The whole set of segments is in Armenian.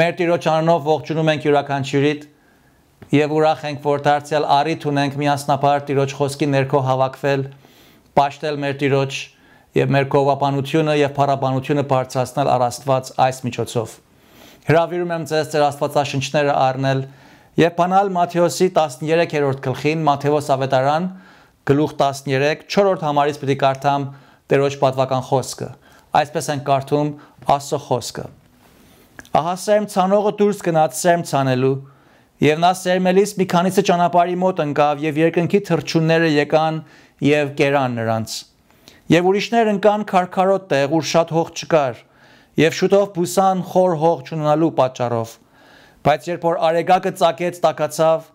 Մեր Տիրոջ անունով ողջունում ենք յուրաքանչյուրիդ եւ ուրախ ենք, որ դարձյալ առիթ ունենք միասնապար Տիրոջ խոսքի ներքո հավաքվել, ճաշտել մեր Տիրոջ եւ մեր կողապանությունը եւ փառաբանությունը բարձրացնել առ Աստված այս միջոցով։ Հրավիրում եմ ձեզ ձեր Աստվածաշնչները առնել եւ բանալ Մատթեոսի 13-րդ գլխին Մատթեոս ավետարան գլուխ 13 4-րդ համարից պիտի կարդամ Տերոջ պատվական խոսքը։ Այսպես են կարդում Աստծո խոսքը։ Ահա սերմ ցանողը դուրս գնաց սերմ ցանելու։ Եվ նա սերմելիս մի քանիսը ճանապարհի մոտ ընկավ եւ երկնքի թրջունները եկան եւ կերան նրանց։ Եվ ուրիշներ ընկան քարքարոտ տեղ, ուր շատ հող չկար, եւ շուտով բուսան խոր հող ճանալու պատճառով։ Բայց երբ որ արեգակը ծակեց, տակացավ,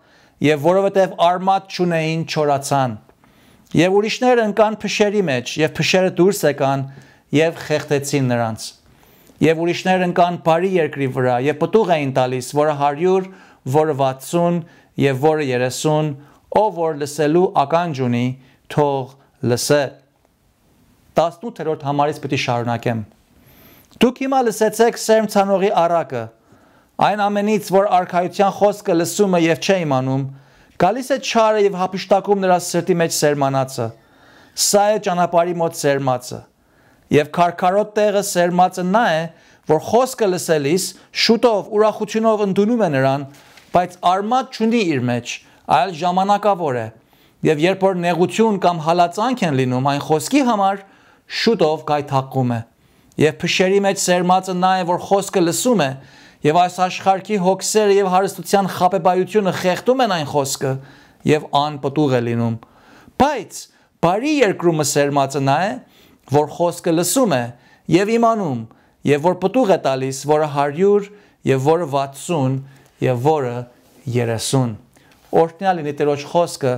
եւ որովհետեւ արմատ չունեին, չորացան։ Եվ ուրիշներ ընկան փշերի մեջ, եւ փշերը դուրս եկան եւ խեղդեցին նրանց եւ ուրիշներ ընկան բարի երկրի վրա եւ պտուղ էին տալիս, որը 100, որը 60 եւ որը 30, ով որ լսելու ականջ ունի, թող լսե։ 18-րդ համարից պետք է շարունակեմ։ Դուք հիմա լսեցեք Սերմ ցանողի առակը։ Այն ամենից, որ արքայության խոսքը լսում է եւ չէ իմանում, գալիս է ճարը եւ հապշտակում նրա սրտի մեջ սերմանացը։ Սա է ճանապարհի մոտ սերմացը։ Եվ քարքարոտ տեղը սերմածը նա է, որ խոսքը լսելիս շուտով ուրախությունով ընդունում է նրան, բայց արմատ չունի իր մեջ, այլ ժամանակավոր է։ Եվ երբ որ նեղություն կամ հալածանք են լինում այն խոսքի համար, շուտով գայթակղում է։ Եվ փշերի մեջ սերմածը նա է, որ խոսքը լսում է, եւ այս աշխարհի հոգսերը եւ հարստության խապեբայությունը խեղդում են այն խոսքը եւ անպտուղ է լինում։ Բայց բարի երկրումը սերմածը նա է, որ խոսքը լսում է եւ իմանում եւ որ պտուղ է տալիս, որը 100 եւ որը 60 եւ որը 30։ Օրհնյալ լինի Տերոջ խոսքը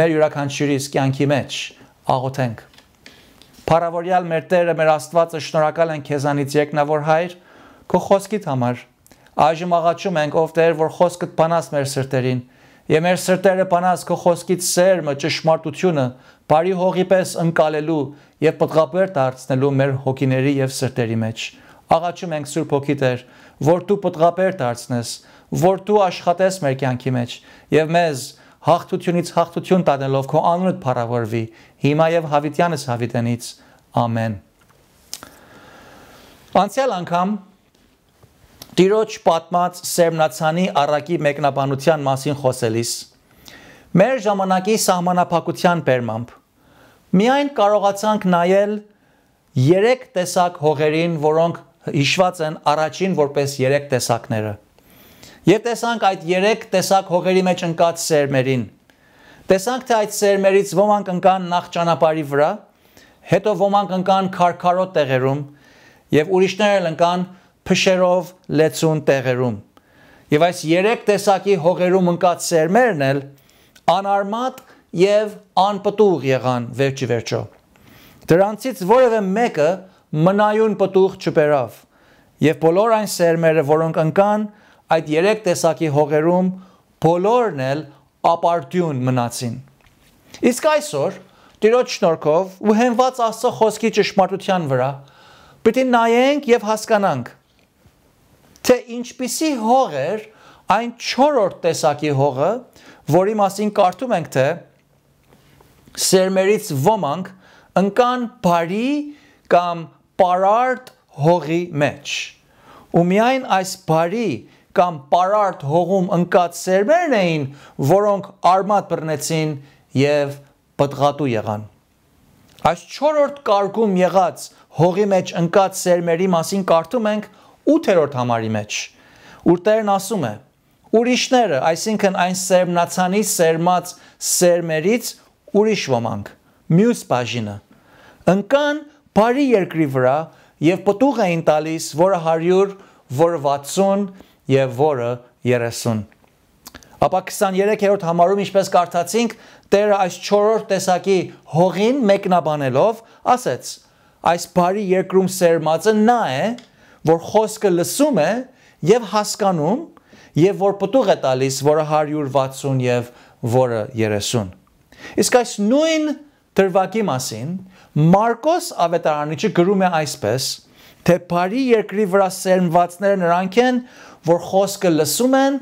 մեր յուրաքանչյուրիս կյանքի մեջ։ Աղոթենք։ Փարավորյալ մեր Տերը, մեր Աստվածը, շնորհակալ ենք քեզանից երկնավոր Հայր, քո խոսքիդ համար։ Այժմ աղաչում ենք, ով Տեր, որ խոսքդ բանաս մեր սրտերին։ Եվ մեր սրտերը բանաս քո խոսքից սերմը, ճշմարտությունը, բարի հողի պես ընկալելու եւ պատղաբեր դարձնելու մեր հոգիների եւ սրտերի մեջ։ Աղաչում ենք Սուրբ Հոգի Տեր, որ դու պատղաբեր դարձնես, որ դու աշխատես մեր կյանքի մեջ եւ մեզ հաղթությունից հաղթություն տանելով քո անունդ փառավորվի հիմա եւ հավիտյանս հավիտենից։ Ամեն։ Անցյալ անգամ Տիրոջ պատմած Սերմնացանի առակի մեկնաբանության մասին խոսելիս մեր ժամանակի սահմանափակության բերմամբ Միայն կարողացանք նայել 3 տեսակ հողերին, որոնք հիշված են առաջին որպես 3 տեսակները։ Եվ տեսանք այդ 3 տեսակ հողերի մեջ ընկած սերմերին։ Տեսանք թե այդ սերմերից ոմանք ընկան նախ ճանապարհի վրա, հետո ոմանք ընկան քարքարոտ տեղերում եւ ուրիշները ընկան փշերով լեցուն տեղերում։ Եվ այս 3 տեսակի հողերում ընկած սերմերն էլ անարմատ եւ անպտուղ եղան վերջի վերջո։ Դրանցից որևէ մեկը մնայուն պտուղ չբերավ եւ բոլոր այն սերմերը, որոնք ընկան այդ 3 տեսակի հողերում, բոլորն էլ ապարտյուն մնացին։ Իսկ այսօր Տիրոջ շնորհքով ու հենված Աստծո խոսքի ճշմարտության վրա պիտի նայենք եւ հասկանանք թե ինչպիսի հող էր այն 4-րդ տեսակի հողը, որի մասին կարդում ենք թե սերմերից ոմանք ընկան բարի կամ պարարտ հողի մեջ։ Ու միայն այս բարի կամ պարարտ հողում ընկած սերմերն էին, որոնք արմատ բռնեցին եւ պատղատու եղան։ Այս 4-րդ կարգում եղած հողի մեջ ընկած սերմերի մասին կարդում ենք 8-րդ համարի մեջ, ուր Տերն ասում է. Ուրիշները, այսինքն այն սերմնացանի սերմած սերմերից ուրիշ ոմանք մյուս բաժինը ընկան բարի երկրի վրա եւ պտուղ էին տալիս որը 100 որը 60 եւ որը 30 Ապա 23-րդ համարում ինչպես կարդացինք, Տերը այս 4-րդ տեսակի հողին մեկնաբանելով ասեց. այս բարի երկրում սերմածը նա է, որ խոսքը լսում է եւ հասկանում եւ որ պտուղ է տալիս, որը 160 եւ որը 30 Իսկ այս նույն դրվագի մասին Մարկոս ավետարանիչը գրում է այսպես. թե բարի երկրի վրա սերմվածները նրանք են, որ խոսքը լսում են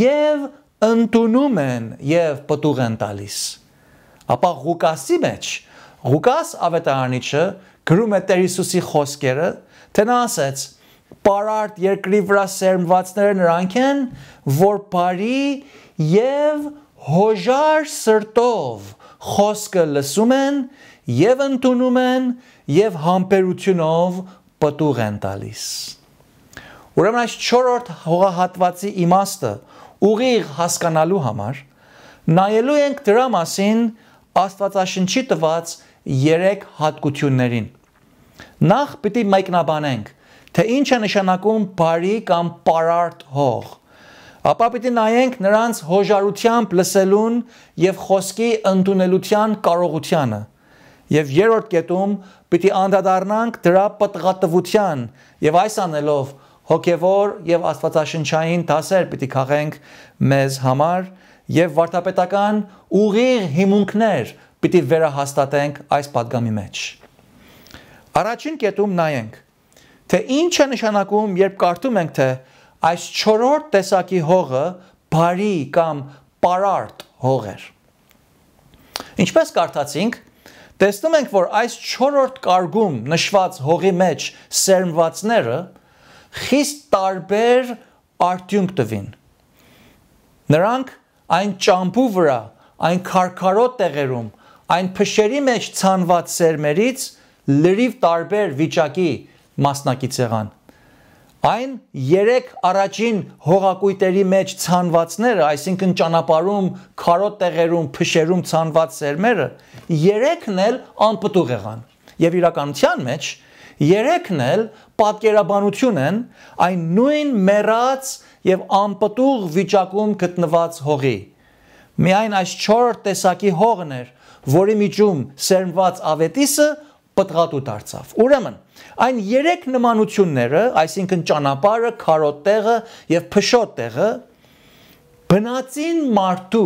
եւ ընդունում են եւ պատուղ են տալիս։ Ապա Ղուկասի մեջ Ղուկաս ավետարանիչը գրում է Տեր Հիսուսի խոսքերը, թե նա ասաց. Պարարտ երկրի վրա սերմվածները նրանք են, որ բարի եւ հոժար սրտով խոսքը լսում են եւ ընդունում են եւ համբերությունով պատուղ են տալիս։ Ուրեմն այս 4-րդ հողահատվածի իմաստը ուղիղ հասկանալու համար նայելու ենք դրա մասին Աստվածաշնչի տված 3 հատկություններին։ Նախ պիտի մեկնաբանենք, թե ինչ է նշանակում բարի կամ պարարտ հող ապա պիտի նայենք նրանց հոժարությամբ լսելուն եւ խոսքի ընդունելության կարողությանը։ Եվ երրորդ կետում պիտի անդադարնանք դրա պատղատվության եւ այս անելով հոգևոր եւ աստվածաշնչային դասեր պիտի քաղենք մեզ համար եւ վարդապետական ուղիղ հիմունքներ պիտի վերահաստատենք այս падգամի մեջ։ Առաջին կետում նայենք, թե ինչ է նշանակում, երբ կարդում ենք, թե Այս 4-րդ տեսակի հողը բարի կամ պարարտ հող էր։ Ինչպես կարդացինք, տեսնում ենք, որ այս 4-րդ կարգում նշված հողի մեջ սերմվածները խիստ տարբեր արդյունք տվին։ Նրանք այն ճամփու վրա, այն քարքարոտ տեղերում, այն փշերի մեջ ցանված սերմերից լրիվ տարբեր վիճակի մասնակից եղան։ Այն երեք առաջին հողակույտերի մեջ ցանվածները, այսինքն ճանապարհում, քարոտ տեղերում, փշերում ցանված սերմերը, երեքն էլ անպտուղ եղան։ Եվ իրականության մեջ երեքն էլ պատկերաբանություն են այն նույն մեռած եւ անպտուղ վիճակում գտնված հողի։ Միայն այս 4 տեսակի հողն էր, որի միջում սերմված ավետիսը պտղատու դարձավ։ Ուրեմն Այն երեք նմանությունները, այսինքն ճանապարհը, քարոտ տեղը եւ փշոտ տեղը բնածին մարդու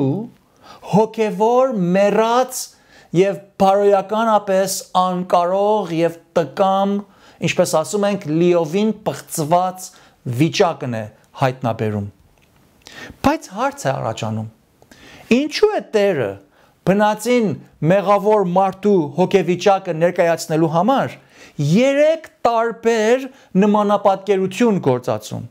հոգևոր մեռած եւ բարոյականապես անկարող եւ տկամ, ինչպես ասում ենք, լիովին պղծված վիճակն է հայտնաբերում։ Բայց հարց է առաջանում. Ինչու է Տերը բնածին մեղավոր մարդու հոգեվիճակը ներկայացնելու համար 3 տարբեր նմանապատկերություն գործածում։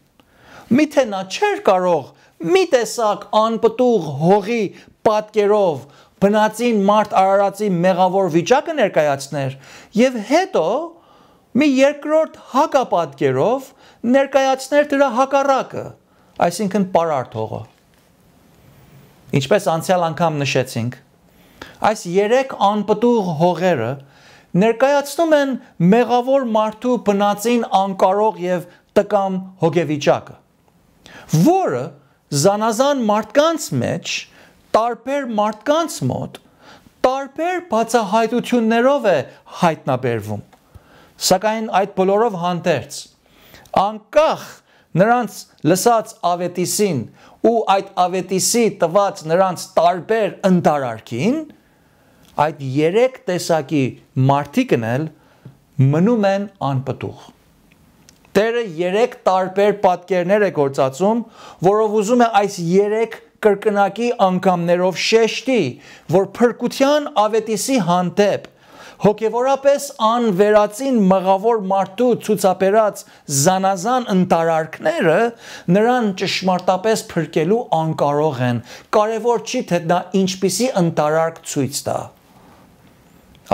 Միթե նա չէր կարող մի տեսակ անպտուղ հողի պատկերով բնածին մարդ Արարածի մեղավոր վիճակը ներկայացներ եւ հետո մի երկրորդ հակապատկերով ներկայացներ դրա հակառակը, այսինքն պարարտողը։ Ինչպես անցյալ անգամ նշեցինք, այս 3 անպտուղ հողերը ներկայացնում են մեղավոր մարդու բնածին անկարող եւ տկամ հոգեվիճակը, որը զանազան մարդկանց մեջ, տարբեր մարդկանց մոտ տարբեր բացահայտություններով է հայտնաբերվում։ Սակայն այդ բոլորով հանդերձ անկախ նրանց լսած ավետիսին ու այդ ավետիսի տված նրանց տարբեր ընդարարքին այդ 3 տեսակի մարտիկն էլ մնում են անպտուղ։ Տերը 3 տարբեր պատկերներ է գործածում, որով ուզում է այս 3 կրկնակի անգամներով շեշտի, որ փրկության ավետիսի հանդեպ հոգևորապես անվերացին մղավոր մարդու ցուցաբերած զանազան ընտարարքները նրան ճշմարտապես փրկելու անկարող են։ Կարևոր չի թե դա ինչպիսի ընտարարք ցույց տա։ դա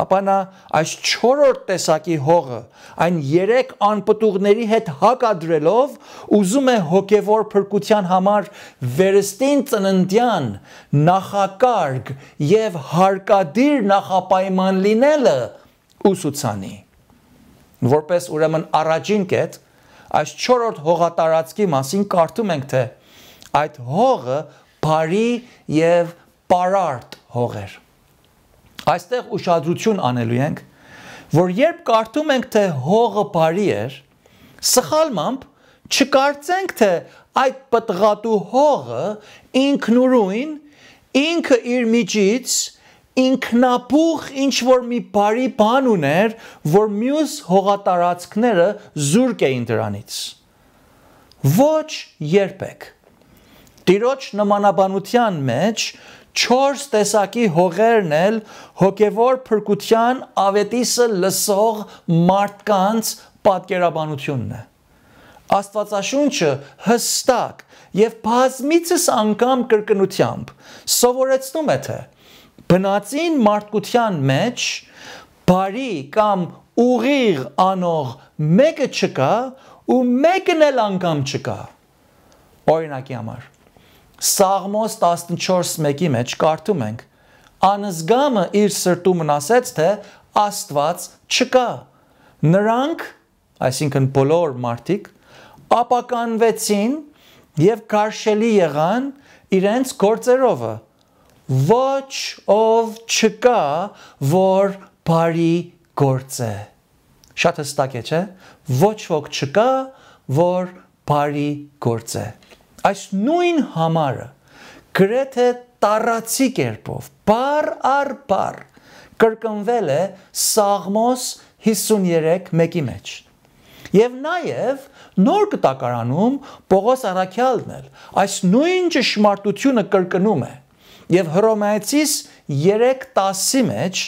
ապա նա այս 4-րդ տեսակի հողը այն 3 անպտուղների հետ հակադրելով ուզում է հոգևոր փրկության համար վերստին ծննդյան նախակարգ եւ հարկադիր նախապայման լինելը ուսուցանի որպես ուրեմն առաջին կետ այս 4-րդ հողատարածքի մասին կարդում ենք թե այդ հողը բարի եւ պարարտ հող էր Այստեղ ուշադրություն անելու ենք, որ երբ կարդում ենք, թե հողը բարի էր, սխալմամբ չկարծենք, թե այդ պտղատու հողը ինքնուրույն ինքը իր միջից ինքնապուխ ինչ որ մի բարի բան ուներ, որ մյուս հողատարածքները զուրկ էին դրանից։ Ոչ երբեք։ Տիրոջ նմանաբանության մեջ 4 տեսակի հողերն էլ հոգևոր փրկության ավետիսը լսող մարդկանց պատկերաբանությունն է։ Աստվածաշունչը հստակ եւ բազմիցս անգամ կրկնությամբ սովորեցնում է թե բնածին մարդկության մեջ բարի կամ ուղիղ անող մեկը չկա ու մեկն էլ անգամ չկա։ Օրինակի համար Սաղմոս 14:1-ի մեջ կարդում ենք. Անզգամը իր սրտումն ասեց, թե Աստված չկա։ Նրանք, այսինքն բոլոր մարդիկ, ապականվեցին եւ կարշելի եղան իրենց գործերովը ոչ ով չկա որ բարի գործը շատ հստակ է չէ ոչ ոք չկա որ բարի գործը այս նույն համարը գրեթե տարածի կերպով բար առ բար կրկնվել է Սաղմոս 53:1-ի մեջ։ Եվ նաև նոր կտակարանում Պողոս Արաքյալն էլ այս նույն ճշմարտությունը կրկնում է։ Եվ Հռոմեացիս 3:10-ի մեջ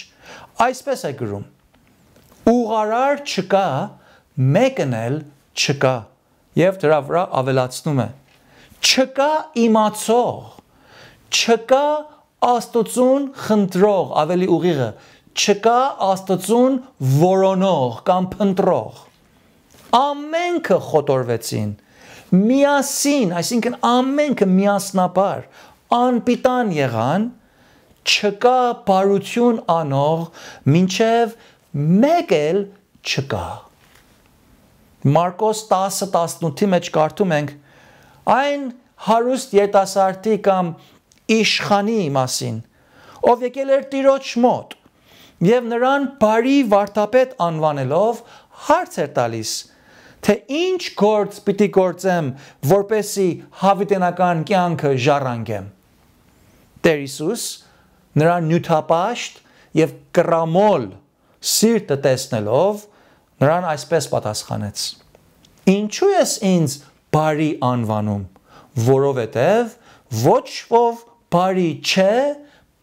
այսպես է գրում. Ուղարար չկա, մեկն էլ չկա։ Եվ դրա վրա ավելացնում է չկա իմացող, չկա Աստծուն խնդրող, ավելի ուղիղը, չկա Աստծուն որոնող կամ փնտրող։ Ամենքը խոտորվեցին միասին, այսինքն ամենքը միասնաբար անպիտան եղան, չկա բարություն անող, մինչև մեկ էլ չկա։ Մարկոս 10:18-ի մեջ կարդում ենք այն հարուստ երիտասարդի կամ իշխանի մասին, ով եկել էր Տիրոջ մոտ եւ նրան բարի վարդապետ անվանելով հարց էր տալիս, թե ինչ գործ պիտի գործեմ, որպեսի հավիտենական կյանքը ժառանգեմ։ Տեր Հիսուս նրան նյութապաշտ եւ կրամոլ սիրտը տեսնելով նրան այսպես պատասխանեց. Ինչու ես ինձ բարի անվանում, որովհետև ոչ ով բարի չէ,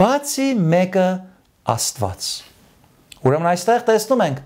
բացի մեկը Աստված։ Ուրեմն այստեղ տեսնում ենք,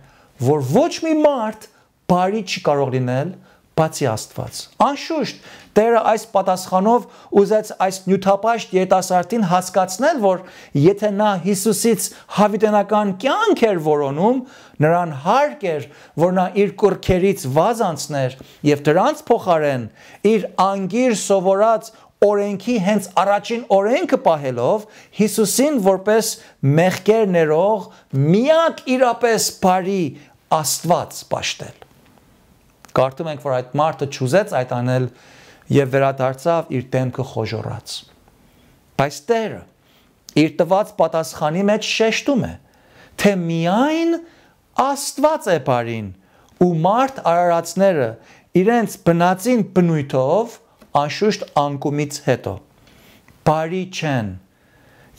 որ ոչ մի մարդ բարի չի կարող լինել բացի Աստված։ Անշուշտ Տերը այս պատասխանով ուզեց այս նյութապաշտ երիտասարդին հասկացնել, որ եթե նա Հիսուսից հավիտենական կյանք էր որոնում, Նրան հարկ էր, որ նա իր կուրքերից վազ անցներ եւ դրանց փոխարեն իր անգիր սովորած օրենքի հենց առաջին օրենքը պահելով Հիսուսին որպես մեղքեր ներող միակ իրապես բարի Աստված ճաշտել։ Կարդում ենք, որ այդ մարդը ճուզեց այդ անել եւ վերադարձավ իր դեմքը խոժորած։ Բայց Տերը իր տված պատասխանի մեջ շեշտում է, թե միայն Աստված է բարին ու մարդ արարածները իրենց բնածին բնույթով անշուշտ անկումից հետո բարի չեն։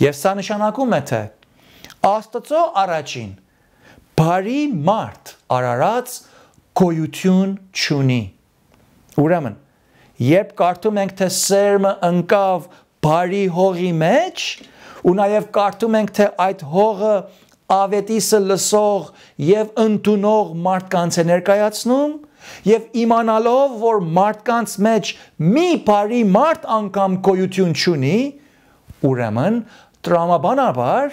Եվ սա նշանակում է թե Աստծո առաջին բարի մարդ արարած գոյություն չունի։ Ուրեմն, երբ կարդում ենք թե սերմը ընկավ բարի հողի մեջ, ու նաև կարդում ենք թե այդ հողը ավետիսը լսող եւ ընդունող մարդկանց է ներկայացնում եւ իմանալով որ մարդկանց մեջ մի բարի մարդ անգամ գոյություն չունի ուրեմն տրամաբանաբար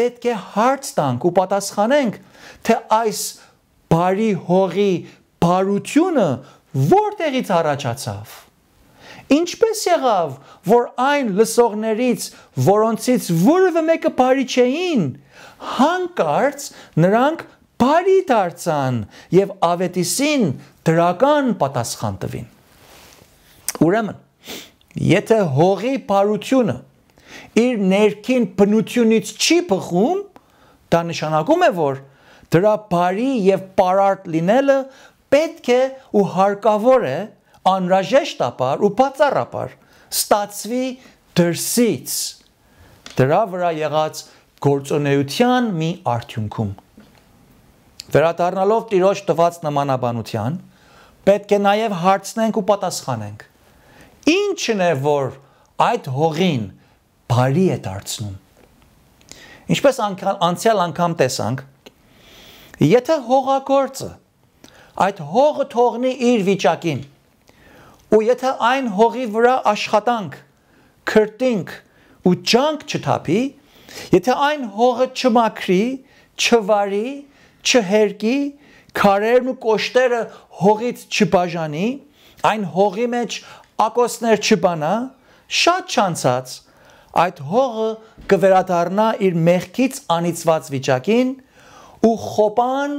պետք է հարց տանք ու պատասխանենք թե այս բարի հողի բարությունը որտեղից առաջացավ Ինչպես եղավ, որ այն լսողներից, որոնցից որևէ մեկը բարի չէին, հանկարծ նրանք բարի դարձան եւ ավետիսին դրական պատասխան տվին։ Ուրեմն, եթե հողի բարությունը իր ներքին բնությունից չի բխում, դա նշանակում է, որ դրա բարի եւ պարարտ լինելը պետք է ու հարկավոր է անրաժեշտաբար ու բացառաբար ստացվի դրսից։ Դրա վրա եղած գործունեության մի արդյունքում։ Վերադառնալով Տիրոջ տված նմանաբանության, պետք է նաև հարցնենք ու պատասխանենք։ Ինչն է, որ այդ հողին բարի է դարձնում։ Ինչպես անցյալ անգամ տեսանք, եթե հողագործը այդ հողը թողնի իր վիճակին, ու եթե այն հողի վրա աշխատանք, քրտինք ու ջանք չթափի, չթապի, Եթե այն հողը չմաքրի, չվարի, չհերկի, քարերն ու կոշտերը հողից չբաժանի, այն հողի մեջ ակոսներ չբանա, շատ չանցած այդ հողը կվերադառնա իր մեղքից անիծված վիճակին ու խոպան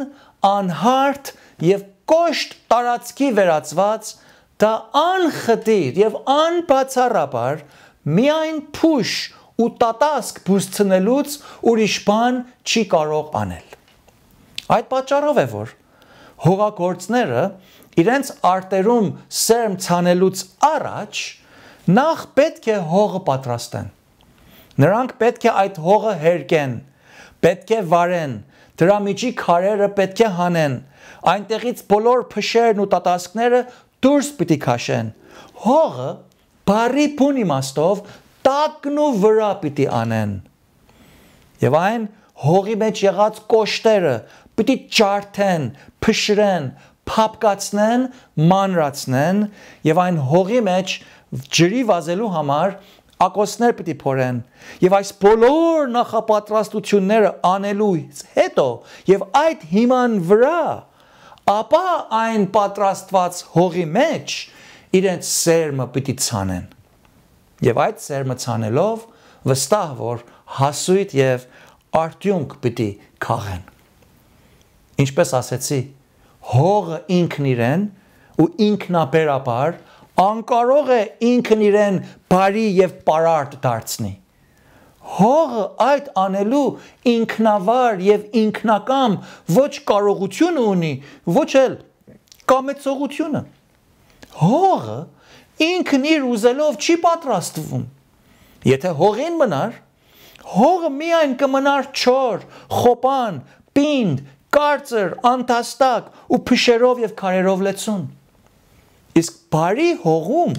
անհարթ եւ կոշտ տարածքի վերածված դա անխտիր եւ անբացառաբար միայն փուշ ու տատասկ բուսցնելուց ուրիշ բան չի կարող անել։ Այդ պատճառով է որ հողագործները իրենց արտերում սերմ ցանելուց առաջ նախ պետք է հողը պատրաստեն։ Նրանք պետք է այդ հողը հերկեն, պետք է վարեն, դրա միջի քարերը պետք է հանեն, այնտեղից բոլոր փշերն ու տատասկները դուրս պիտի քաշեն։ Հողը բարի բուն իմաստով տակն ու վրա պիտի անեն։ Եվ այն հողի մեջ եղած կոշտերը պիտի ճարթեն, փշրեն, փապկացնեն, մանրացնեն եւ այն հողի մեջ ջրի վազելու համար ակոսներ պիտի փորեն եւ այս բոլոր նախապատրաստությունները անելուց հետո եւ այդ հիման վրա ապա այն պատրաստված հողի մեջ իրենց սերմը պիտի ցանեն Եվ այդ սերմը ցանելով վստահ որ հասույթ եւ արդյունք պիտի քաղեն։ Ինչպես ասեցի, հողը ինքն իրեն ու ինքնաբերաբար անկարող է ինքն իրեն բարի եւ պարարտ դարձնի։ Հողը այդ անելու ինքնավար եւ ինքնակամ ոչ կարողություն ունի, ոչ էլ կամեցողությունը։ Հողը ինքն իր ուզելով չի պատրաստվում։ Եթե հողին մնար, հողը միայն կմնար չոր, խոպան, պինդ, կարծր, անտաստակ ու փշերով եւ քարերով լեցուն։ Իսկ բարի հողում,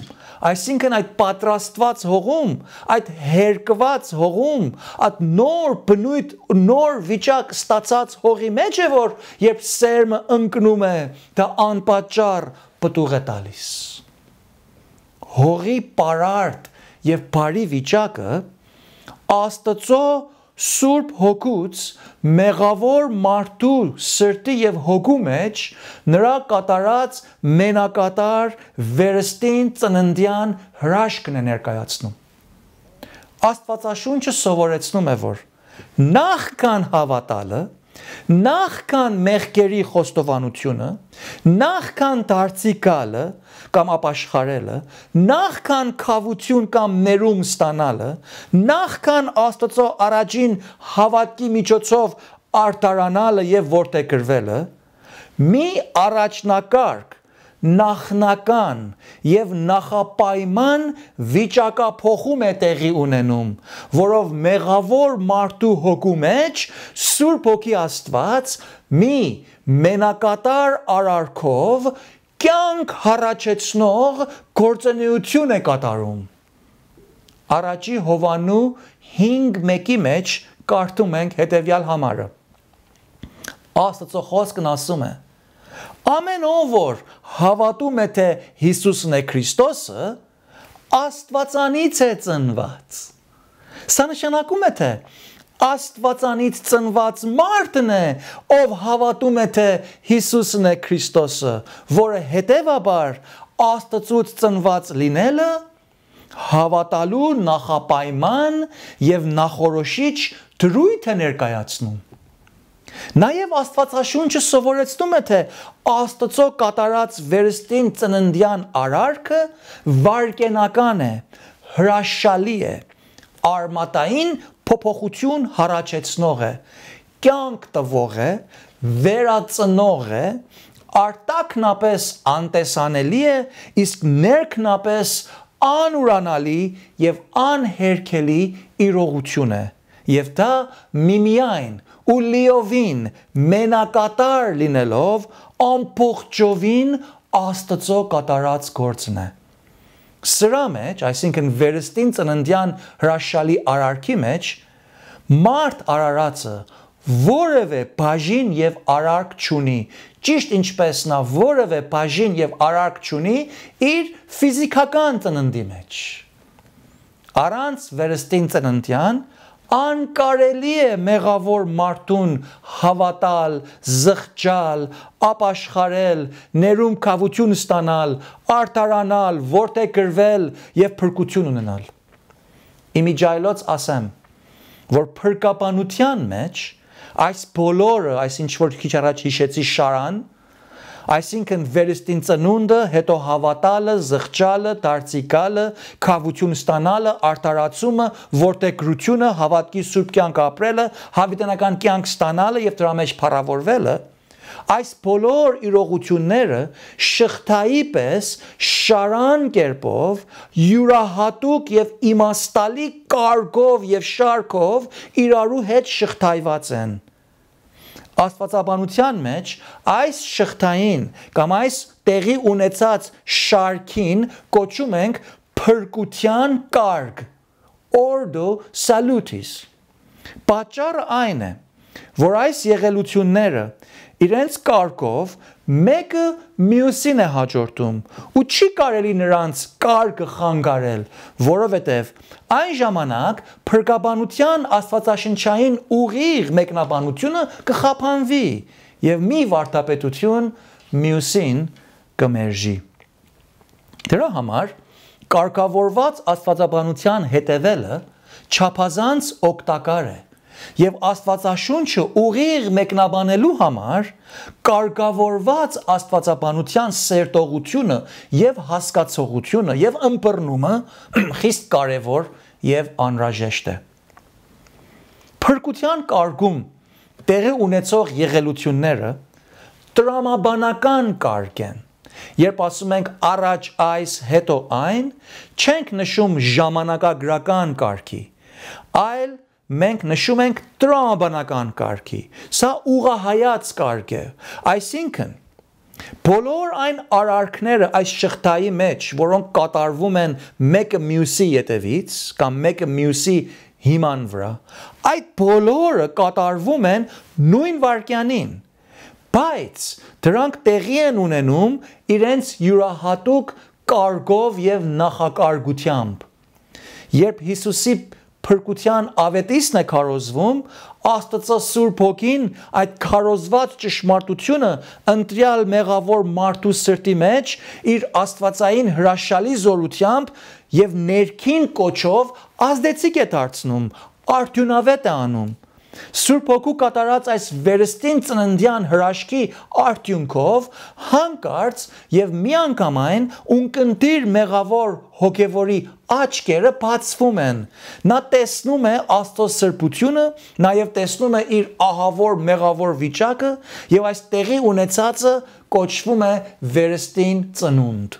այսինքն այդ պատրաստված հողում, այդ հերկված հողում, այդ նոր բնույթ, նոր վիճակ ստացած հողի մեջ է որ երբ սերմը ընկնում է, դա անպատճառ պտուղ է տալիս հողի պարարտ եւ բարի վիճակը Աստծո Սուրբ հոգուց մեղավոր մարդու սրտի եւ հոգու մեջ նրա կատարած մենակատար վերստին ծննդյան հրաշքն է ներկայացնում։ Աստվածաշունչը սովորեցնում է, որ նախքան հավատալը, նախքան մեղքերի խոստովանությունը, նախքան դարձիկալը, կամ ապաշխարելը, նախքան խավություն կամ ներում ստանալը, նախքան Աստծո առաջին հավատքի միջոցով արտարանալը եւ որտեգրվելը, մի առաջնակարգ նախնական եւ նախապայման վիճակափոխում է տեղի ունենում, որով մեղավոր մարդու հոգու մեջ Սուրբ Հոգի Աստված մի մենակատար արարքով կյանք հառաչեցնող գործունեություն է կատարում։ Առաջի Հովանու 5:1-ի մեջ կարդում ենք հետևյալ համարը։ Աստծո խոսքն ասում է. Ամեն ով որ հավատում է թե Հիսուսն է Քրիստոսը, Աստվածանից է ծնված։ Սա նշանակում է թե Աստվածանից ծնված մարդն է, ով հավատում է, թե Հիսուսն է Քրիստոսը, որը հետևաբար Աստծուց ծնված լինելը հավատալու նախապայման եւ նախորոշիչ դրույթ է ներկայացնում։ Նաև Աստվածաշունչը սովորեցնում է, թե Աստծո կատարած վերստին ծննդյան արարքը վարկենական է, հրաշալի է, արմատային փոփոխություն հառաչեցնող է, կյանք տվող է, վերածնող է, արտակնապես անտեսանելի է, իսկ ներքնապես անուրանալի եւ անհերքելի իրողություն է։ Եվ դա միմիայն ու լիովին մենակատար լինելով ամբողջովին Աստծո կատարած գործն է։ Սրա մեջ, այսինքն վերստին ծննդյան հրաշալի արարքի մեջ մարդ արարածը որևէ բաժին եւ արարք չունի, ճիշտ ինչպես նա որևէ բաժին եւ արարք չունի իր ֆիզիկական ծննդի մեջ։ Առանց վերստին ծննդյան անկարելի է մեղավոր մարդուն հավատալ, զղջալ, ապաշխարել, ներում կավություն ստանալ, արտարանալ, ворթեգրվել եւ փրկություն ունենալ։ Իմիջայլոց ասեմ, որ փրկապանության մեջ այս բոլորը, այս ինչ որ քիչ առաջ հիշեցի շարան, այսինքն վերստին ծնունդը, հետո հավատալը, զղջալը, դարձիկալը, խավություն ստանալը, արտարացումը, որտեգրությունը, հավատքի սուրբ կյանք ապրելը, հավիտենական կյանք ստանալը եւ դրա մեջ փառավորվելը Այս բոլոր իրողությունները շղթայի պես շարան կերպով յուրահատուկ եւ իմաստալի կարգով եւ շարքով իրարու հետ շղթայված են աստվածաբանության մեջ այս շղթային կամ այս տեղի ունեցած շարքին կոչում ենք փրկության կարգ ordo salutis պատճառը այն է որ այս եղելությունները իրենց կարգով մեկը մյուսին է հաջորդում ու չի կարելի նրանց կարգը խանգարել, որովհետև այն ժամանակ փրկաբանության աստվածաշնչային ուղիղ մեկնաբանությունը կխափանվի եւ մի վարտապետություն մյուսին կմերժի։ Դրա համար կարգավորված աստվածաբանության հետևելը չափազանց օգտակար է Եվ Աստվածաշունչը ուղիղ մեկնաբանելու համար կարգավորված Աստվածաբանության սերտողությունը եւ հասկացողությունը եւ ըմբռնումը խիստ կարեւոր եւ անհրաժեշտ է։ Փրկության կարգում տեղի ունեցող եղելությունները տրամաբանական կարգ են։ Երբ ասում ենք առաջ այս, հետո այն, չենք նշում ժամանակագրական կարգի, այլ մենք նշում ենք տրամաբանական կարգի։ Սա ուղահայաց կարգ է։ Այսինքն բոլոր այն արարքները այս շղթայի մեջ, որոնք կատարվում են մեկը մյուսի յետևից կամ մեկը մյուսի հիման վրա, այդ բոլորը կատարվում են նույն վարքյանին։ Բայց դրանք տեղի են ունենում իրենց յուրահատուկ կարգով եւ նախակարգությամբ։ Երբ Հիսուսի փրկության ավետիսն է քարոզվում, Աստծո Սուրբ Հոգին այդ քարոզված ճշմարտությունը ընտրյալ մեղավոր մարդու սրտի մեջ իր աստվածային հրաշալի զորությամբ եւ ներքին կոչով ազդեցիկ է դարձնում, արդյունավետ է անում։ Սուրբ ոգու կատարած այս վերստին ծննդյան հրաշքի արդյունքով հանկարծ եւ միանգամայն ունկնդիր մեղավոր հոգևորի աչքերը բացվում են։ Նա տեսնում է Աստծո սրբությունը, նաև տեսնում է իր ահավոր մեղավոր վիճակը եւ այս տեղի ունեցածը կոչվում է վերստին ծնունդ։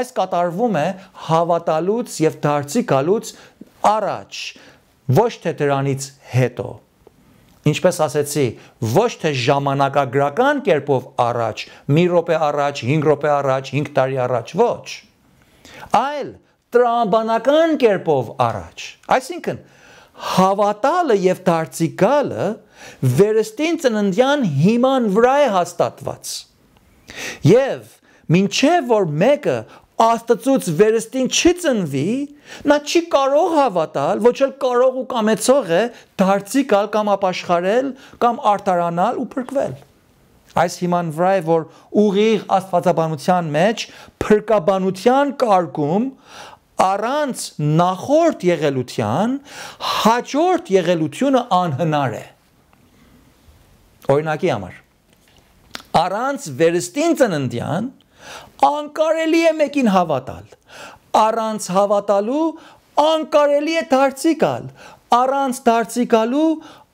Այս կատարվում է հավատալուց եւ դարձի գալուց առաջ, ոչ թե դրանից հետո ինչպես ասեցի, ոչ թե ժամանակագրական կերպով առաջ, մի րոպե առաջ, 5 րոպե առաջ, 5 տարի առաջ, ոչ, այլ տրամաբանական կերպով առաջ։ Այսինքն, հավատալը եւ դարձիկալը վերստին ծննդյան հիման վրա է հաստատված։ Եվ մինչև որ մեկը Աստծուց վերստին չի ծնվի, նա չի կարող հավատալ, ոչ էլ կարող ու կամեցող է դարձի գալ կամ ապաշխարել կամ արտարանալ ու փրկվել։ Այս հիման վրա է, որ ուղիղ աստվածաբանության մեջ փրկաբանության կարգում առանց նախորդ եղելության հաջորդ եղելությունը անհնար է։ Օրինակի համար առանց վերստին ծննդյան անկարելի է մեկին հավատալ։ Առանց հավատալու անկարելի է դարձի գալ։ Առանց դարձի գալու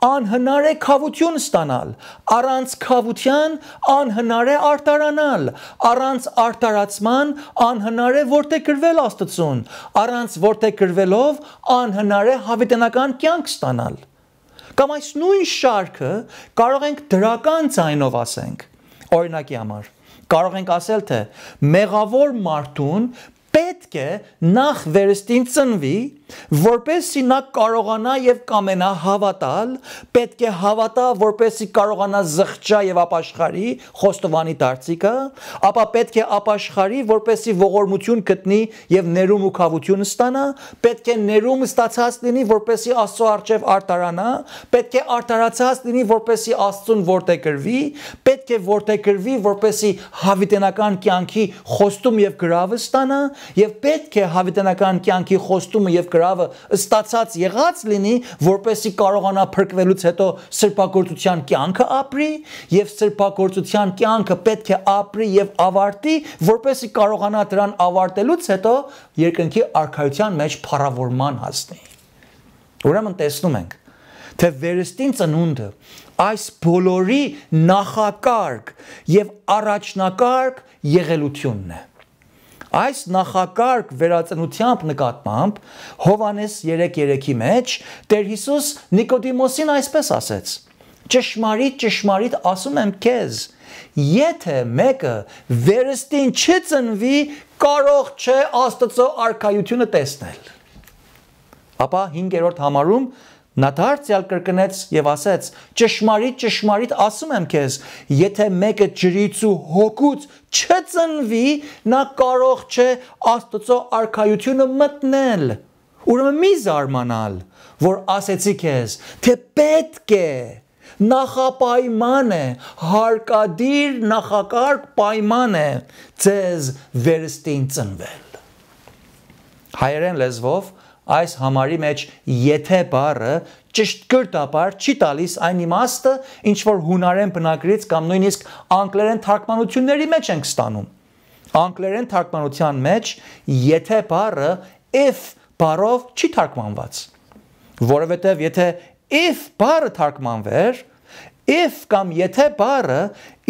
անհնար է խավություն ստանալ, առանց խավության անհնար է արտարանալ, առանց արտարացման անհնար է որտեգրվել Աստծուն, առանց որտեգրվելով անհնար է հավիտենական կյանք ստանալ։ Կամ այս նույն շարքը կարող ենք դրական ցայնով ասենք։ Օրինակի համար կարող ենք ասել թե մեղավոր մարդուն պետք է նախ վերստին ծնվի Որպեսզի նա կարողանա եւ կամենա հավատալ, պետք է հավատա, որպեսզի կարողանա զղջա եւ ապաշխարի Խոստովանի դարձիկը, ապա պետք է ապաշխարի, որպեսզի ողորմություն գտնի եւ ներում ու խավություն ստանա, պետք է ներում ստացած լինի, որպեսզի Աստծո արժեվ արտարանա, պետք է արտարացած լինի, որպեսզի Աստծուն որտեգրվի, պետք է որտեգրվի, որպեսզի հավիտենական կյանքի խոստում եւ գրավը ստանա եւ պետք է հավիտենական կյանքի խոստումը եւ գրավը գրավը ստացած եղած լինի, որպեսի կարողանա փրկվելուց հետո սրբագործության կյանքը ապրի եւ սրբագործության կյանքը պետք է ապրի եւ ավարտի, որպեսի կարողանա դրան ավարտելուց հետո երկնքի արքայության մեջ փառավորման հասնի։ Ուրեմն տեսնում ենք, թե վերստին ծնունդը այս բոլորի նախակարգ եւ առաջնակարգ եղելությունն է։ Այս նախակարգ վերածնությամբ նկատմամբ Հովանես 3:3-ի մեջ Տեր Հիսուս Նիկոդիմոսին այսպես ասեց. Ճշմարիտ, ճշմարիտ ասում եմ քեզ, եթե մեկը վերստին չծնվի, կարող չէ Աստծո արքայությունը տեսնել։ Ապա 5-րդ համարում Նա դարձյալ կրկնեց եւ ասեց. Ճշմարիտ, ճշմարիտ ասում եմ քեզ, եթե մեկը ջրից ու հոգուց չծնվի, նա կարող չէ Աստծո արքայությունը մտնել։ Ուրեմն մի զարմանալ, որ ասեցի քեզ, թե պետք է նախապայման է, հարկադիր նախակարգ պայման է ձեզ վերստին ծնվել։ Հայերեն լեզվով այս համարի մեջ եթե բառը ճշգրտաբար չի տալիս այն իմաստը, ինչ որ հունարեն բնագրից կամ նույնիսկ անգլերեն թարգմանությունների մեջ ենք ստանում։ Անգլերեն թարգմանության մեջ եթե բառը if բառով չի թարգմանված, որովհետև եթե if բառը թարգմանվեր, if կամ եթե բառը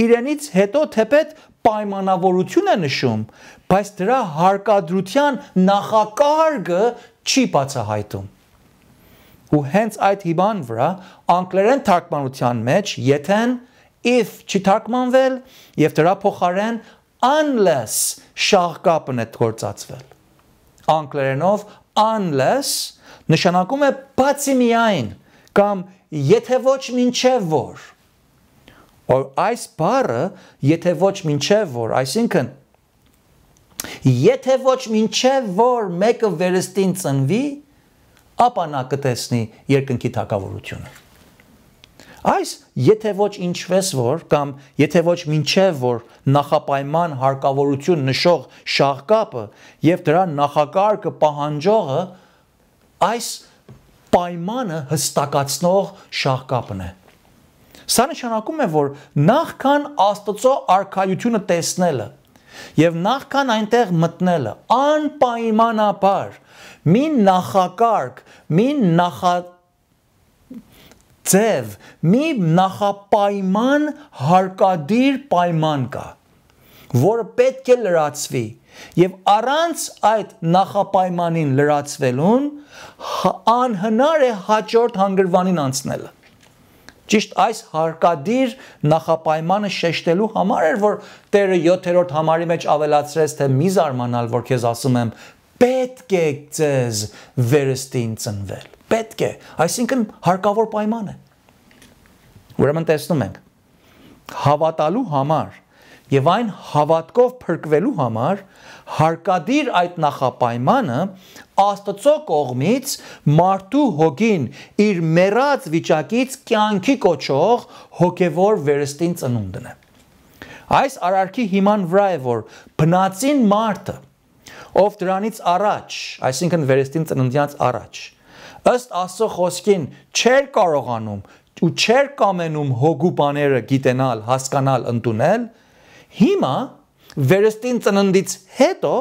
իրենից հետո թեպետ պայմանավորություն է նշում, բայց դրա հարկադրության նախակարգը չի բացահայտում։ Ու հենց այդ հիբան վրա անգլերեն թարգմանության մեջ եթեն if չի թարգմանվել եւ դրա փոխարեն unless շահկապն է գործածվել։ Անգլերենով unless նշանակում է բացի միայն կամ եթե ոչ մինչև որ որ այս բառը եթե ոչ մինչև որ այսինքն Եթե ոչ մինչև որ մեկը վերստին ծնվի, ապա նա կտեսնի երկնքի թակավորությունը։ Այս եթե ոչ ինչպես որ կամ եթե ոչ մինչև որ նախապայման հարկավորություն նշող շահկապը եւ դրա նախակարգը պահանջողը այս պայմանը հստակացնող շահկապն է։ Սա նշանակում է, որ նախքան Աստծո արքայությունը տեսնելը Եվ նախքան այնտեղ մտնելը անպայմանաբար մի նախակարգ, մի նախա ձև, մի նախապայման հարկադիր պայման կա, որը պետք է լրացվի։ Եվ առանց այդ նախապայմանին լրացվելուն անհնար է հաջորդ հանգրվանին անցնելը։ Ճիշտ այս հարկադիր նախապայմանը շեշտելու համար էր, որ Տերը 7-րդ համարի մեջ ավելացրեց, թե մի զարմանալ, որ քեզ ասում եմ, պետք է ձեզ վերստին ծնվել։ Պետք է, այսինքն հարկավոր պայման է։ Ուրեմն տեսնում ենք, հավատալու համար եւ այն հավատքով փրկվելու համար հարկադիր այդ նախապայմանը Աստծո կողմից մարդու հոգին իր մեռած վիճակից կյանքի կոչող հոգևոր վերստին ծնունդն է։ Այս արարքի հիման վրա է որ բնածին մարդը ով դրանից առաջ, այսինքն վերստին ծննդյանց առաջ, ըստ Աստծո խոսքին չէր կարողանում ու չէր կամենում հոգու բաները գիտենալ, հասկանալ, ընդունել, հիմա վերստին ծննդից հետո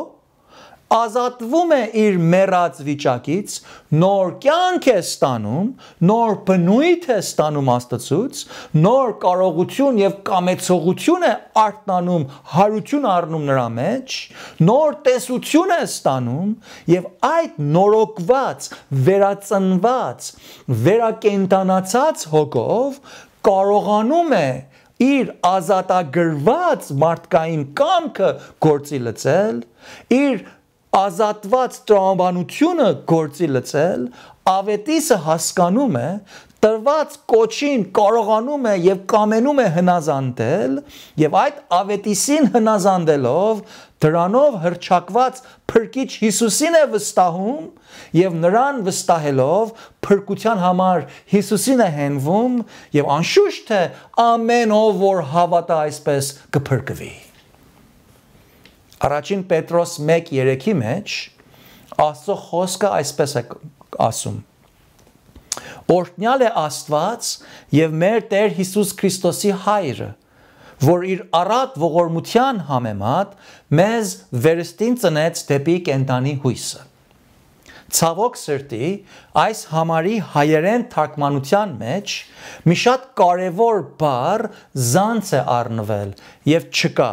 ազատվում է իր մեռած վիճակից, նոր կյանք է ստանում, նոր բնույթ է ստանում Աստծուց, նոր կարողություն եւ կամեցողություն է արտնանում, հարություն առնում նրա մեջ, նոր տեսություն է ստանում եւ այդ նորոգված, վերածնված, վերակենտանացած հոգով կարողանում է իր ազատագրված մարդկային կամքը գործի լցել, իր ազատված տրամաբանությունը գործի լցել, ավետիսը հասկանում է, տրված կոչին կարողանում է եւ կամենում է հնազանդել եւ այդ ավետիսին հնազանդելով դրանով հրճակված փրկիչ Հիսուսին է վստահում եւ նրան վստահելով փրկության համար Հիսուսին է հենվում եւ անշուշտ է ամեն ով որ հավատա այսպես կփրկվի Առաջին Պետրոս 1:3-ի մեջ Աստծո խոսքը այսպես է ասում. Օրհնյալ է Աստված եւ մեր Տեր Հիսուս Քրիստոսի Հայրը, որ իր առատ ողորմության համեմատ մեզ վերստին ծնեց դեպի կենտանի հույսը։ Ցավոք սրտի այս համարի հայերեն թարգմանության մեջ մի շատ կարևոր բառ զանց է առնվել եւ չկա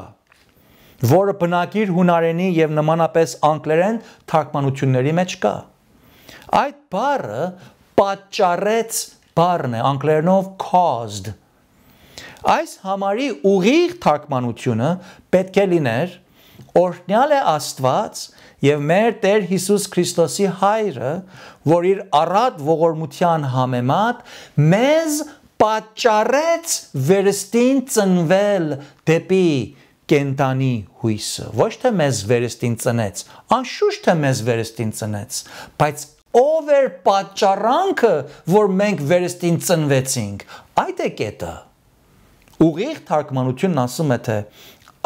որը բնակիր հունարենի եւ նմանապես անգլերեն թարգմանությունների մեջ կա։ Այդ բառը պատճառեց բառն է անգլերենով caused։ Այս համարի ուղիղ թարգմանությունը պետք է լիներ օրհնյալ է Աստված եւ մեր Տեր Հիսուս Քրիստոսի հայրը, որ իր առատ ողորմության համեմատ մեզ պատճառեց վերստին ծնվել դեպի կենտանի հույսը, ոչ թե մեզ վերստին ծնեց, անշուշտ թե մեզ վերստին ծնեց, բայց ով էր պատճառանքը, որ մենք վերստին ծնվեցինք։ Այդ է կետը։ Ուղիղ թարգմանությունն ասում է թե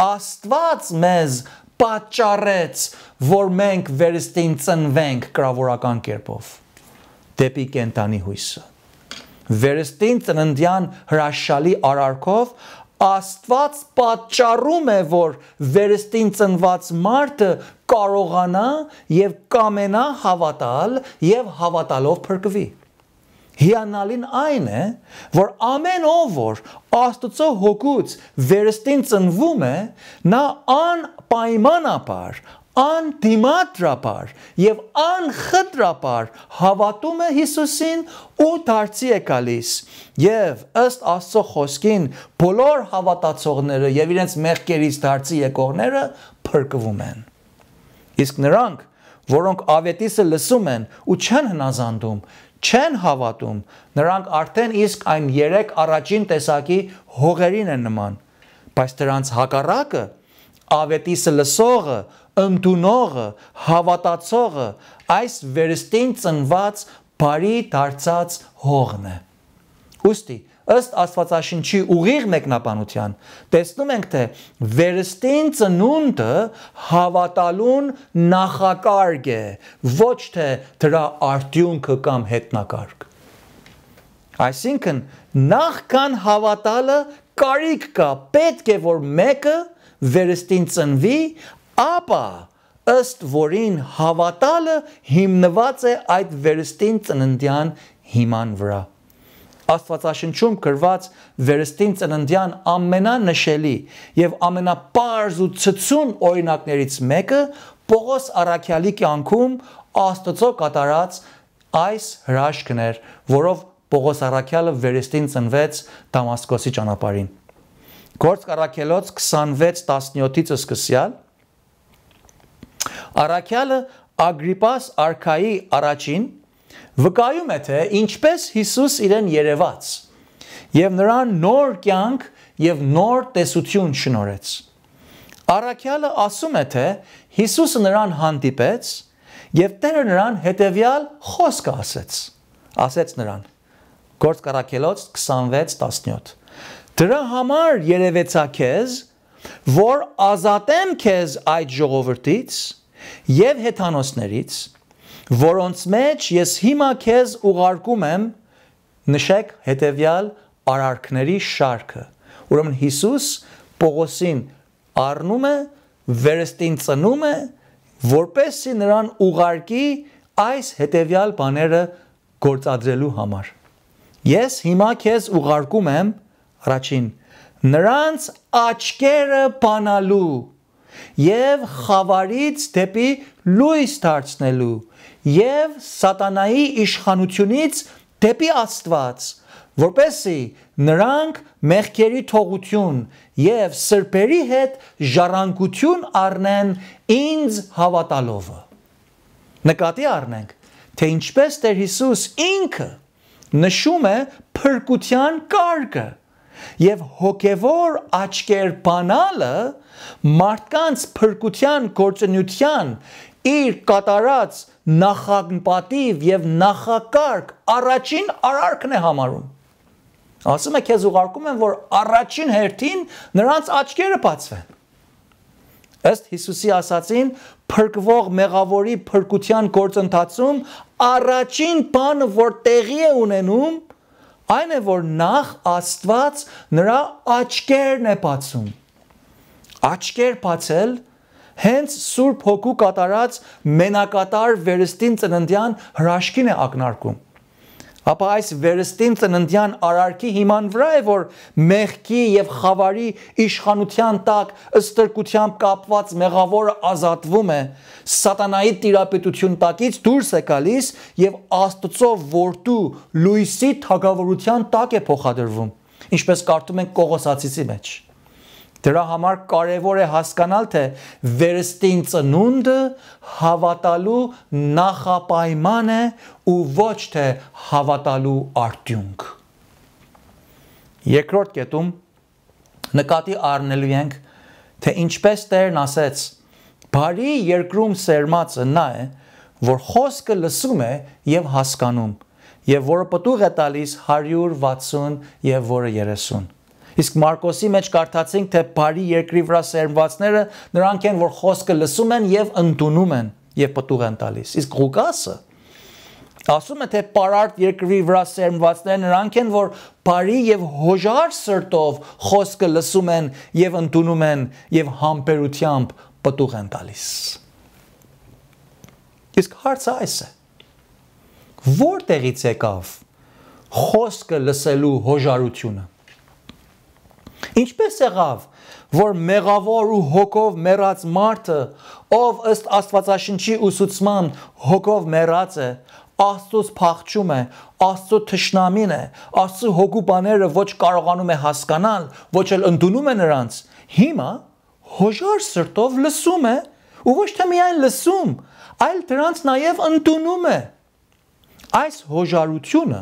Աստված մեզ պատճառեց, որ մենք վերստին ծնվենք գրավորական կերպով դեպի կենտանի հույսը։ Վերստին ծննդյան հրաշալի արարքով Աստված պատճառում է, որ վերստին ծնված մարդը կարողանա եւ կամենա հավատալ եւ հավատալով փրկվի։ Հիանալին այն է, որ ամեն ով որ Աստծո հոգուց վերստին ծնվում է, նա անպայմանաբար անդիմադրաբար եւ անխտրաբար հավատում է Հիսուսին ու դարձի է գալիս եւ ըստ Աստծո խոսքին բոլոր հավատացողները եւ իրենց մեղքերից դարձի եկողները փրկվում են իսկ նրանք որոնք ավետիսը լսում են ու չեն հնազանդում չեն հավատում նրանք արդեն իսկ այն երեք առաջին տեսակի հողերին են նման բայց դրանց հակառակը ավետիսը լսողը ընդունողը, հավատացողը այս վերստին ծնված բարի դարձած հողն է։ Ոստի ըստ Աստվածաշնչի ուղիղ մեկնաբանության տեսնում ենք թե վերստին ծնունդը հավատալուն նախակարգ է, ոչ թե դրա արդյունքը կամ հետնակարգ։ Այսինքն նախքան հավատալը կարիք կա, պետք է որ մեկը վերստին ծնվի ապա ըստ որին հավատալը հիմնված է այդ վերստին ծննդյան հիման վրա։ Աստվածաշնչում գրված վերստին ծննդյան ամենանշելի եւ ամենապարզ ու ցցուն օրինակներից մեկը Պողոս Արաքյալի կյանքում Աստծո կատարած այս հրաշքն էր, որով Պողոս Արաքյալը վերստին ծնվեց Դամասկոսի ճանապարհին։ Գործք Արաքելոց 26:17-ից սկսյալ Արաքյալը Ագրիպաս արքայի առաջին վկայում է թե ինչպես Հիսուս իրեն երևաց եւ նրան նոր կյանք եւ նոր տեսություն շնորհեց։ Արաքյալը ասում է թե Հիսուսը նրան հանդիպեց եւ Տերը նրան հետեւյալ խոսք ասեց։ Ասեց նրան. Գործ Կարաքելոց 26:17 Դրա համար երևեցա քեզ որ ազատեմ քեզ այդ ժողովրդից եւ հեթանոսներից, որոնց մեջ ես հիմա քեզ ուղարկում եմ նշեք հետեւյալ արարքների շարքը։ Ուրեմն Հիսուս Պողոսին առնում է, վերստին ծնում է, որպեսի նրան ուղարկի այս հետևյալ բաները գործադրելու համար։ Ես հիմա քեզ ուղարկում եմ առաջին նրանց աչքերը բանալու եւ խավարից դեպի լույս դարձնելու եւ սատանայի իշխանությունից դեպի Աստված, որպեսի նրանք մեղքերի թողություն եւ սրբերի հետ ժառանգություն առնեն ինձ հավատալով։ Նկատի առնենք, թե ինչպես Տեր Հիսուս ինքը նշում է փրկության կարգը Եվ հոգևոր աչքեր բանալը մարդկանց փրկության գործունյության իր կատարած նախագնպատիվ եւ նախակարգ առաջին արարքն է համարում։ Ասում է քեզ ուղարկում են, որ առաջին հերթին նրանց աչքերը բացվեն։ Ըստ Հիսուսի ասածին, փրկվող մեղավորի փրկության գործընթացում առաջին բանը, որ տեղի է ունենում, այն է, որ նախ Աստված նրա աչքերն է բացում։ Աչքեր բացել հենց Սուրբ Հոգու կատարած մենակատար վերստին ծննդյան հրաշքին է ակնարկում։ Ապա այս վերստին ծննդյան արարքի հիման վրա է, որ մեղքի եւ խավարի իշխանության տակ ըստրկությամբ կապված մեղավորը ազատվում է, սատանայի տիրապետություն տակից դուրս է գալիս եւ Աստծո որդու լույսի թագավորության տակ է փոխադրվում, ինչպես կարդում ենք Կողոսացիցի մեջ։ Դրա համար կարևոր է հասկանալ, թե վերստին ծնունդը հավատալու նախապայման է ու ոչ թե հավատալու արդյունք։ Երկրորդ կետում նկատի առնելու ենք, թե ինչպես Տերն ասեց. «Բարի երկրում սերմածը նա է, որ խոսքը լսում է եւ հասկանում, եւ որը պտուղ է տալիս 160 եւ որը 30»։ Իսկ Մարկոսի մեջ կարդացինք, թե բարի երկրի վրա սերմվածները նրանք են, որ խոսքը լսում են եւ ընդունում են եւ պատուղ են տալիս։ Իսկ Ղուկասը ասում է, թե պարարտ երկրի վրա սերմվածները նրանք են, որ բարի եւ հոժար սրտով խոսքը լսում են եւ ընդունում են եւ համբերությամբ պատուղ են տալիս։ Իսկ հարցը այս է. Որտեղից եկավ խոսքը լսելու հոժարությունը։ Ինչպես եղավ, որ մեղավոր ու հոգով մեռած մարդը, ով ըստ Աստվածաշնչի ուսուցման հոգով մեռած է, Աստծոս փախչում է, Աստծո թշնամին է, Աստծո հոգու բաները ոչ կարողանում է հասկանալ, ոչ էլ ընդունում է նրանց։ Հիմա հոժար սրտով լսում է, ու ոչ թե միայն լսում, այլ դրանց նաև ընդունում է։ Այս հոժարությունը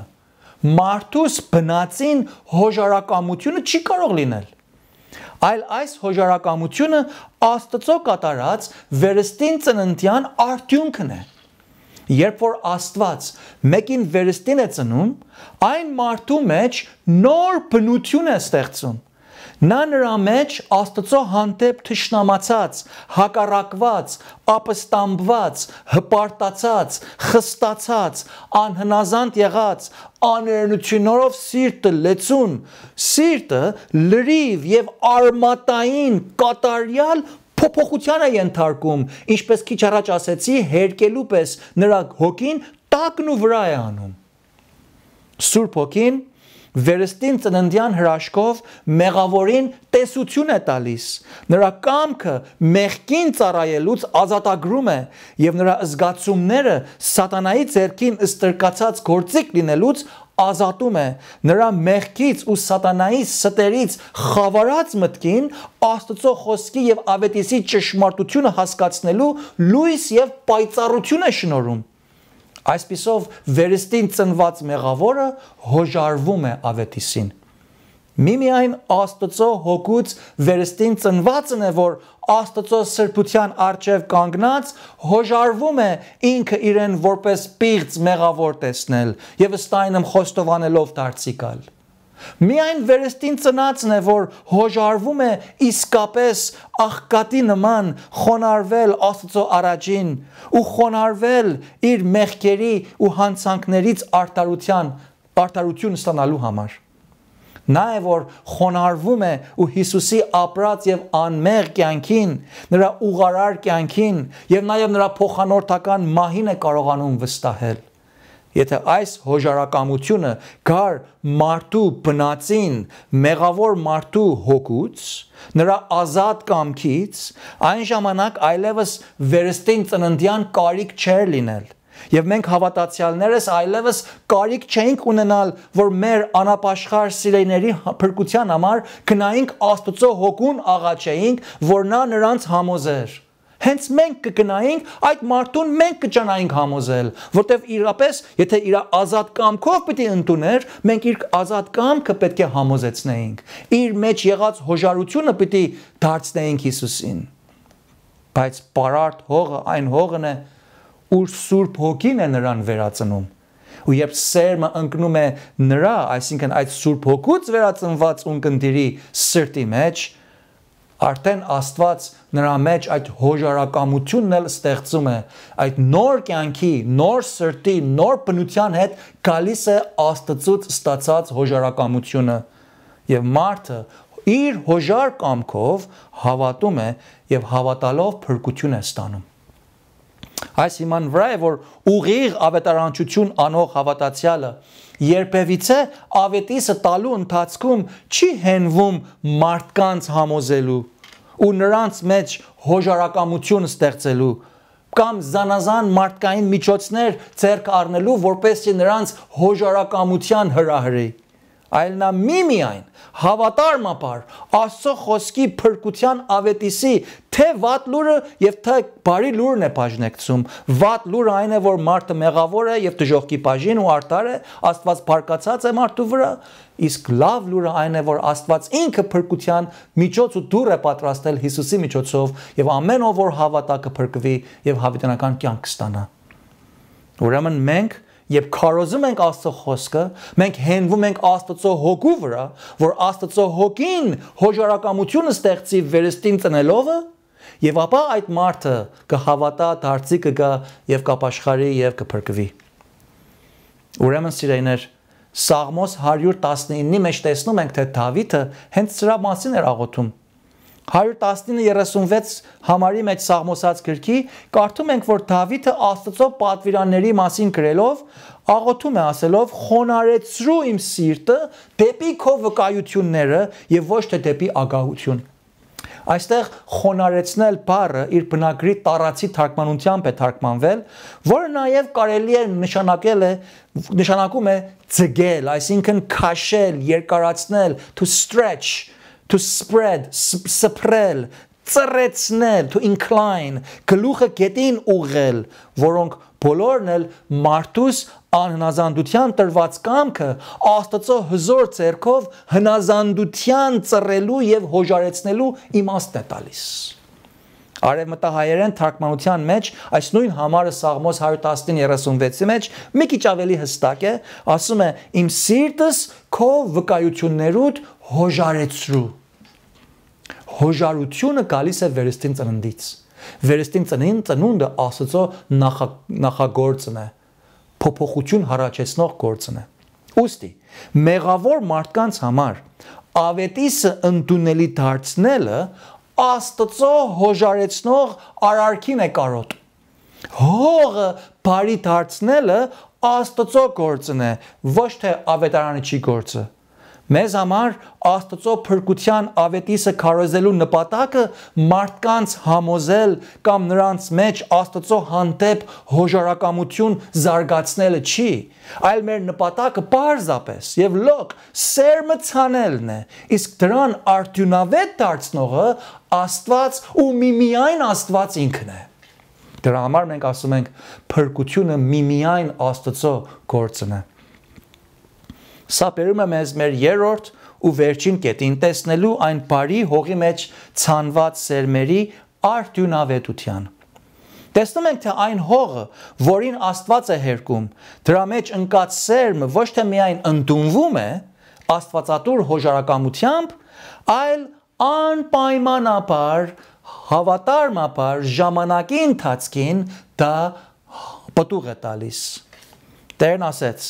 մարդուս բնածին հոժարակամությունը չի կարող լինել։ Այլ այս հոժարակամությունը Աստծո կատարած վերստին ծննդյան արդյունքն է։ Երբ որ Աստված մեկին վերստին է ծնում, այն մարդու մեջ նոր բնություն է ստեղծում Նա նրա մեջ Աստծո հանդեպ թշնամացած, հակառակված, ապստամբված, հպարտացած, խստացած, անհնազանդ եղած, աներնությունով սիրտը լեցուն, սիրտը լրիվ եւ արմատային կատարյալ փոփոխության է ենթարկում, ինչպես քիչ առաջ ասեցի, հերկելու պես նրա հոգին տակն ու վրա է անում։ Սուրբ հոգին վերստին ծննդյան հրաշքով մեղավորին տեսություն է տալիս։ Նրա կամքը մեղքին ծառայելուց ազատագրում է եւ նրա զգացումները սատանայի ձեռքին ստրկացած գործիք լինելուց ազատում է նրա մեղքից ու սատանայի ստերից խավարած մտքին Աստծո խոսքի եւ ավետիսի ճշմարտությունը հասկացնելու լույս եւ պայծառություն է շնորհում Այսպիսով վերստին ծնված մեղավորը հոժարվում է ավետիսին։ Միմիայն Աստծո հոգուց վերստին ծնվածն է, որ Աստծո սրբության արչև կանգնած հոժարվում է ինքը իրեն որպես պիղծ մեղավոր տեսնել եւ ըստ այնմ խոստովանելով դարձիկալ։ Միայն վերստին ծնածն է, որ հոժարվում է իսկապես աղկատի նման խոնարվել Աստծո առաջին ու խոնարվել իր մեղքերի ու հանցանքներից արտարության արտարություն ստանալու համար։ Նա է, որ խոնարվում է ու Հիսուսի ապրած եւ անմեղ կյանքին, նրա ուղարար կյանքին եւ նաեւ նրա փոխանորդական մահին է կարողանում վստահել։ Եթե այս հոժարակամությունը գար մարդու բնածին, մեղավոր մարդու հոգուց, նրա ազատ կամքից, այն ժամանակ այլևս վերստին ծննդյան կարիք չէր լինել։ Եվ մենք հավատացյալներս այլևս կարիք չենք ունենալ, որ մեր անապաշխար սիրեների փրկության համար գնայինք Աստծո հոգուն աղաչեինք, որ նա նրանց համոզեր հենց մենք կգնայինք այդ մարդուն մենք կճանայինք համոզել, որտեվ իրապես, եթե իր ազատ կամքով պիտի ընդուներ, մենք իր ազատ կամքը պետք է համոզեցնեինք։ Իր մեջ եղած հոժարությունը պիտի դարձնեինք Հիսուսին։ Բայց բարարտ հողը այն հողն է, ուր Սուրբ Հոգին է նրան վերածնում ու երբ սերմը ընկնում է նրա, այսինքն այդ Սուրբ Հոգուց վերածնված ունկնդիրի սրտի մեջ, արդեն Աստված նրա մեջ այդ հոժարակամությունն էլ ստեղծում է այդ նոր կյանքի, նոր սրտի, նոր բնության հետ գալիս է Աստծոց ստացած հոժարակամությունը եւ մարդը իր հոժար կամքով հավատում է եւ հավատալով փրկություն է ստանում այս իման վրա է որ ուղիղ ավետարանչություն անող հավատացյալը երբևիցե ավետիսը տալու ընթացքում չի հենվում մարդկանց համոզելու ու նրանց մեջ հոժարակամություն ստեղծելու կամ զանազան մարդկային միջոցներ ձեռք առնելու, որպեսզի նրանց հոժարակամության հրահրի։ հրահրի այլ նա միմիայն հավատարմապար Աստծո խոսքի փրկության ավետիսի թե վատ լուրը եւ թե բարի լուրն է բաժնեկցում վատ լուրը այն է որ մարդը մեղավոր է եւ դժողքի բաժին ու արտար է Աստված բարկացած է մարդու վրա իսկ լավ լուրը այն է որ Աստված ինքը փրկության միջոց ու դուր է պատրաստել Հիսուսի միջոցով եւ ամեն ով որ հավատա կփրկվի եւ հավիտենական կյանք կստանա Ուրեմն մենք մենք Երբ կարոզում ենք Աստծո խոսքը, մենք հենվում ենք Աստծո հոգու վրա, որ Աստծո հոգին հոժարակամությունը ստեղծի վերստին ծնելովը, եւ ապա այդ մարդը կհավատա, դարձի կգա եւ կապաշխարի եւ կփրկվի։ Ուրեմն սիրեներ, Սաղմոս 119-ի մեջ տեսնում ենք, թե Դավիթը հենց սրա մասին էր աղոթում 119-36 հա- հա- համարի մեջ սաղմոսած գրքի կարդում ենք, որ Դավիթը Աստծո պատվիրանների մասին գրելով աղոթում է ասելով. խոնարեցրու իմ սիրտը դեպի քո վկայությունները եւ ոչ թե դեպի ագահություն։ Այստեղ խոնարեցնել բառը իր բնագրի տարածի թարգմանությամբ է թարգմանվել, որը նաև կարելի է նշանակել է նշանակում է ձգել, այսինքն քաշել, երկարացնել, to stretch to spread, սփռել, ծռեցնել, to incline, գլուխը գետին ուղղել, որոնք բոլորն էլ մարդուս անհնազանդության տրված կամքը Աստծո հզոր ցերքով հնազանդության ծռելու եւ հոժարեցնելու իմաստն է տալիս։ Արևմտահայերեն թարգմանության մեջ այս նույն համարը Սաղմոս 110:36-ի մեջ մի քիչ ավելի հստակ է, ասում է. «Իմ սիրտս քո վկայություններուդ հոժարեցրու» հոժարությունը գալիս է վերստին ծննդից։ Վերստին ծնին ծնունդը Աստծո նախ, նախագործն է, փոփոխություն հառաչեցնող գործն է։ Ոստի մեղավոր մարդկանց համար ավետիսը ընդունելի դարձնելը Աստծո հոժարեցնող արարքին է կարոտ։ Հողը բարի դարձնելը Աստծո գործն է, ոչ թե ավետարանչի գործը։ Մեզ համար Աստծո փրկության ավետիսը քարոզելու նպատակը մարդկանց համոզել կամ նրանց մեջ Աստծո հանդեպ հոժարակամություն զարգացնելը չի, այլ մեր նպատակը պարզապես եւ լոկ սերմը ցանելն է։ Իսկ դրան արդյունավետ դարձնողը Աստված ու միմիայն Աստված ինքն է։ Դրա համար մենք ասում ենք, փրկությունը միմիայն Աստծո գործն է։ Սա բերում է մեզ մեր երրորդ ու վերջին կետին տեսնելու այն բարի հողի մեջ ցանված սերմերի արդյունավետության։ Տեսնում ենք, թե այն հողը, որին Աստված է հերկում, դրա մեջ ընկած սերմը ոչ թե միայն ընդունվում է Աստվածատուր հոժարակամությամբ, այլ անպայմանաբար հավատարմաբար ժամանակի ընթացքին դա պտուղ է տալիս։ Տերն ասեց.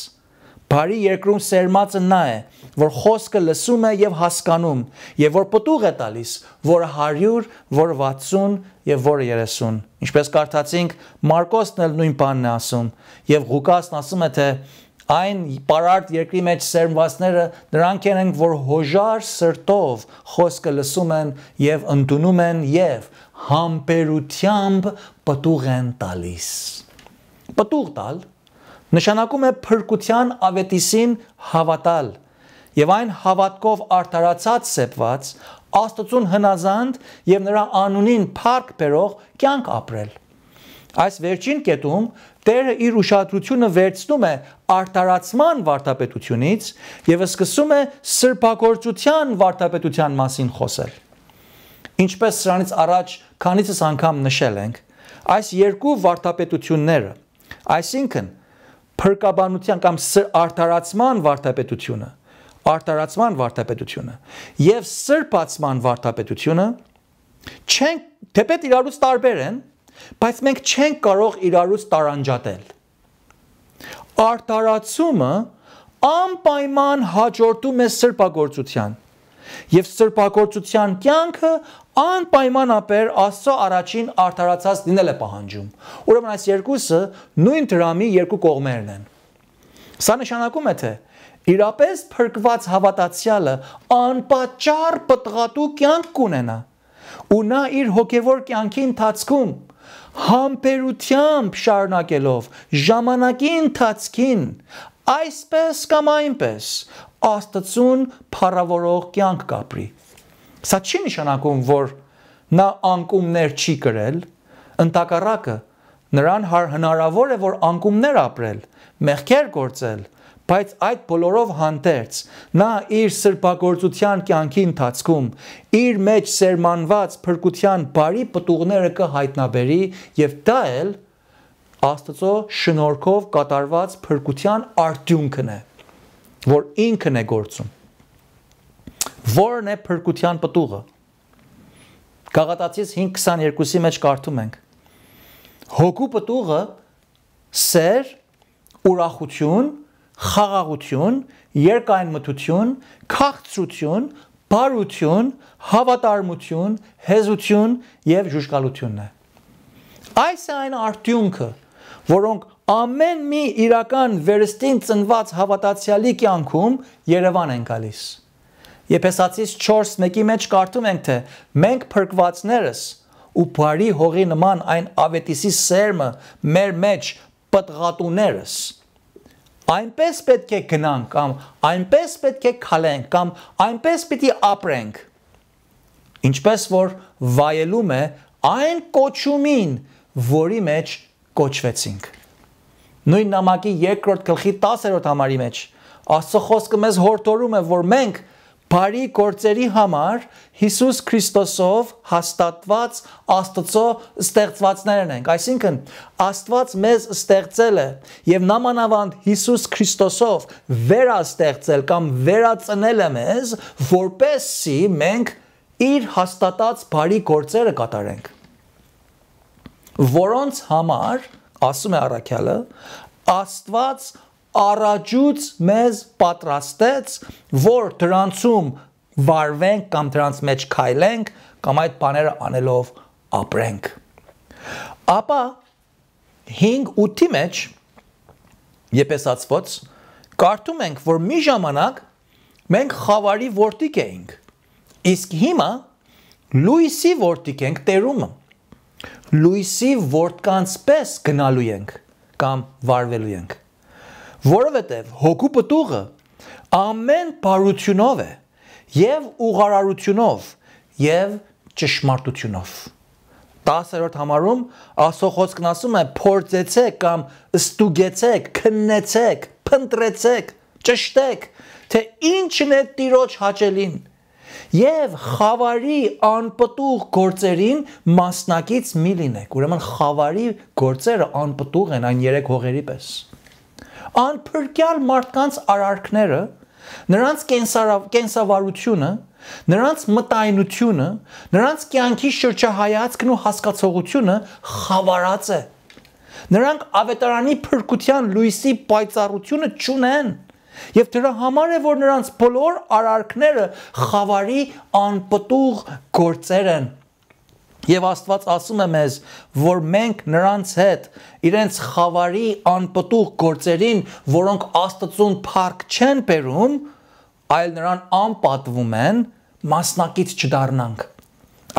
Բարի երկրում սերմածը նա է, որ խոսքը լսում է եւ հասկանում, եւ որ պտուղ է տալիս, որը 100, որը 60 եւ որը 30։ Ինչպես կարդացինք, Մարկոսն էլ նույն բանն է ասում, եւ Ղուկասն ասում է թե այն պարարտ երկրի մեջ սերմվածները նրանք են, որ հոժար սրտով խոսքը լսում են եւ ընդունում են եւ համբերությամբ պտուղ են տալիս։ Պտուղ տալ Նշանակում է փրկության ավետիսին հավատալ եւ այն հավատքով արդարացած սեպված Աստծուն հնազանդ եւ նրա անունին փառք բերող կյանք ապրել։ Այս վերջին կետում Տերը իր ուշադրությունը վերցնում է արտարացման վարտապետությունից եւ սկսում է սրբագործության վարտապետության մասին խոսել։ Ինչպես սրանից առաջ քանիցս անգամ նշել ենք, այս երկու վարտապետությունները, այսինքն փրկաբանության կամ արդարացման վարդապետությունը, արդարացման վարդապետությունը եւ սրբացման վարդապետությունը չեն թեպետ իրարուց տարբեր են, բայց մենք չենք կարող իրարուց տարանջատել։ Արդարացումը անպայման հաջորդում է սրբագործության Եվ սրբակորցության կյանքը անպայմանաբար Աստծո առաջին արդարացած լինել է պահանջում։ Ուրեմն այս երկուսը նույն դրամի երկու կողմերն են։ Սա նշանակում է թե իրապես փրկված հավատացյալը անպաճառ պատղատու կյանք կունենա։ Ու նա իր հոգևոր կյանքի ընթացքում համբերությամբ շարունակելով ժամանակի ընթացքին այսպես կամ այնպես Աստծուն փառավորող կյանք կապրի։ Սա չի նշանակում, որ նա անկումներ չի կրել, ընտակարակը նրան հնարավոր է որ անկումներ ապրել, մեղքեր գործել, բայց այդ բոլորով հանդերձ նա իր սրբագործության կյանքի ընթացքում իր մեջ սերմանված փրկության բարի պտուղները կհայտնաբերի եւ դա էլ Աստծո շնորհքով կատարված փրկության արդյունքն է որ ինքն է գործում։ Որն է փրկության պտուղը։ Գաղատացիից 5:22-ի մեջ կարդում ենք. Հոգու պտուղը սեր, ուրախություն, խաղաղություն, երկայն մթություն, քաղցրություն, բարություն, հավատարմություն, հեզություն եւ ժուժկալությունն է։ Այս այն արդյունքը, որոնք ամեն մի իրական վերստին ծնված հավատացյալի կյանքում Երևան են գալիս։ Եփեսացիս 4:1-ի մեջ կարդում ենք թե մենք փրկվածներս ու բարի հողի նման այն ավետիսի սերմը մեր մեջ պատղատուներս այնպես պետք է գնանք կամ այնպես պետք է քալենք կամ այնպես պիտի ապրենք ինչպես որ վայելում է այն կոչումին, որի մեջ կոչվեցինք Նույն նամակի երկրորդ գլխի 10-րդ համարի մեջ Աստծո խոսքը մեզ հորդորում է, որ մենք բարի գործերի համար Հիսուս Քրիստոսով հաստատված Աստծո ստեղծվածներն ենք։ Այսինքն Աստված մեզ ստեղծել է եւ նամանավանդ Հիսուս Քրիստոսով վերաստեղծել կամ վերածնել է մեզ, որպեսզի մենք իր հաստատած բարի գործերը կատարենք։ Որոնց համար ասում է Արաքյալը, Աստված առաջուց մեզ պատրաստեց, որ դրանցում վարվենք կամ դրանց մեջ քայլենք կամ այդ բաները անելով ապրենք։ Ապա 5-8-ի մեջ եպեսացված կարդում ենք, որ մի ժամանակ մենք խավարի ворտիկ էինք։ Իսկ հիմա լույսի ворտիկ ենք տերումը լույսի որդկանց պես գնալու ենք կամ վարվելու ենք որովհետև հոգու պտուղը ամեն բարությունով է եւ ուղարարությունով եւ ճշմարտությունով 10-րդ համարում Աստծո խոսքն ասում է փորձեցեք կամ ստուգեցեք, քննեցեք, փնտրեցեք, ճշտեք, թե ինչն է Տիրոջ հաճելին եւ խավարի անպտուղ գործերին մասնակից մի լինեք։ Ուրեմն խավարի գործերը անպտուղ են այն երեք հողերի պես։ Անփրկյալ մարդկանց արարքները, նրանց կենսարավ կենսավարությունը, նրանց մտայնությունը, նրանց կյանքի շրջահայացքն ու հասկացողությունը խավարած է։ Նրանք ավետարանի փրկության լույսի պայծառությունը չունեն։ չու Եվ դրա համար է որ նրանց բոլոր արարքները խավարի անպտուղ գործեր են։ Եվ Աստված ասում է մեզ, որ մենք նրանց հետ իրենց խավարի անպտուղ գործերին, որոնք Աստծուն փառք չեն բերում, այլ նրան անպատվում են, մասնակից չդառնանք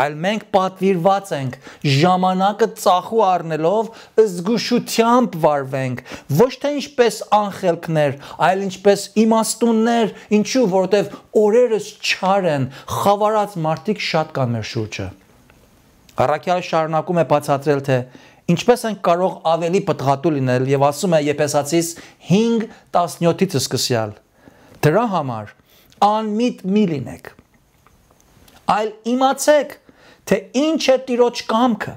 այլ մենք պատվիրված ենք ժամանակը ծախու առնելով զգուշությամբ վարվենք ոչ թե ինչպես անխելքներ այլ ինչպես իմաստուններ ինչու որովհետև օրերս չար են խավարած մարդիկ շատ կան մեր շուրջը առաքյալ շարունակում է բացատրել թե ինչպես են կարող ավելի պատղատու լինել եւ ասում է եփեսացիս 5:17-ից սկսյալ դրա համար անմիտ մի լինեք այլ իմացեք թե ինչ է Տիրոջ կամքը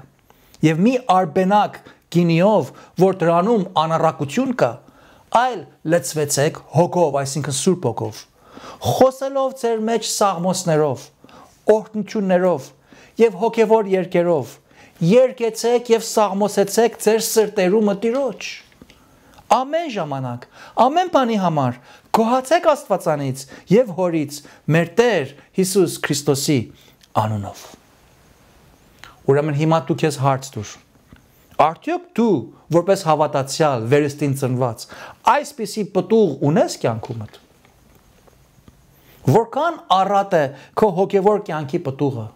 եւ մի արբենակ գինիով, որ դրանում անառակություն կա, այլ լծվեցեք հոգով, այսինքն Սուրբ Հոգով, խոսելով ձեր մեջ սաղմոսներով, օրհնություններով եւ հոգեվոր երկերով։ Երկեցեք եւ սաղմոսեցեք ձեր սրտերումը Տիրոջ։ Ամեն ժամանակ, ամեն բանի համար գոհացեք Աստվածանից եւ Հորից, մեր Տեր Հիսուս Քրիստոսի անունով։ Ուրեմն հիմա դու քեզ հարց դուր։ Արդյոք դու որպես հավատացյալ վերստին ծնված այսպիսի պատուղ ունես կյանքումդ։ Որքան առատ է քո հոգևոր կյանքի պատուղը։